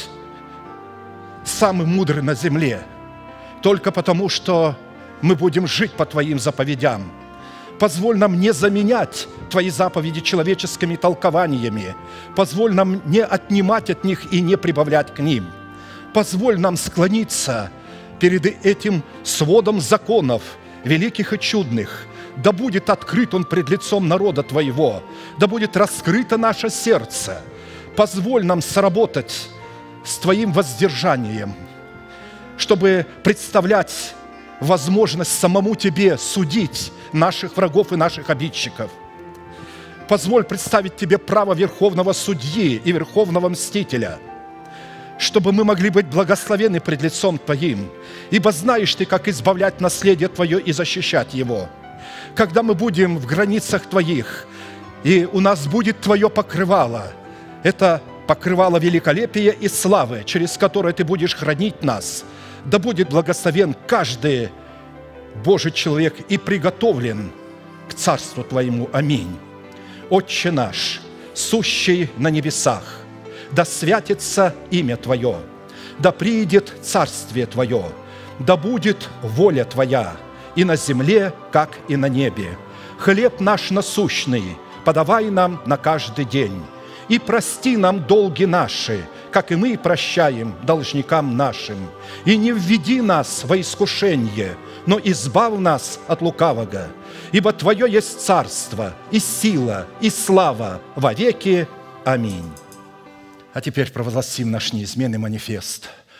самый мудрый на земле, только потому что мы будем жить по Твоим заповедям. Позволь нам не заменять Твои заповеди человеческими толкованиями. Позволь нам не отнимать от них и не прибавлять к ним. Позволь нам склониться перед этим сводом законов, великих и чудных. Да будет открыт он пред лицом народа Твоего, да будет раскрыто наше сердце. Позволь нам сработать с Твоим воздержанием, чтобы представлять возможность самому тебе судить наших врагов и наших обидчиков. Позволь представить тебе право верховного судьи и верховного мстителя – чтобы мы могли быть благословены пред лицом Твоим. Ибо знаешь Ты, как избавлять наследие Твое и защищать его. Когда мы будем в границах Твоих, и у нас будет Твое покрывало, это покрывало великолепия и славы, через которое Ты будешь хранить нас – да будет благословен каждый Божий человек и приготовлен к Царству Твоему. Аминь. Отче наш, сущий на небесах, да святится имя Твое, да приидет Царствие Твое, да будет воля Твоя и на земле, как и на небе. Хлеб наш насущный подавай нам на каждый день и прости нам долги наши, как и мы прощаем должникам нашим. И не введи нас во искушение, но избав нас от лукавого, ибо Твое есть царство, и сила, и слава во веки. Аминь. А теперь провозгласим наш неизменный манифест –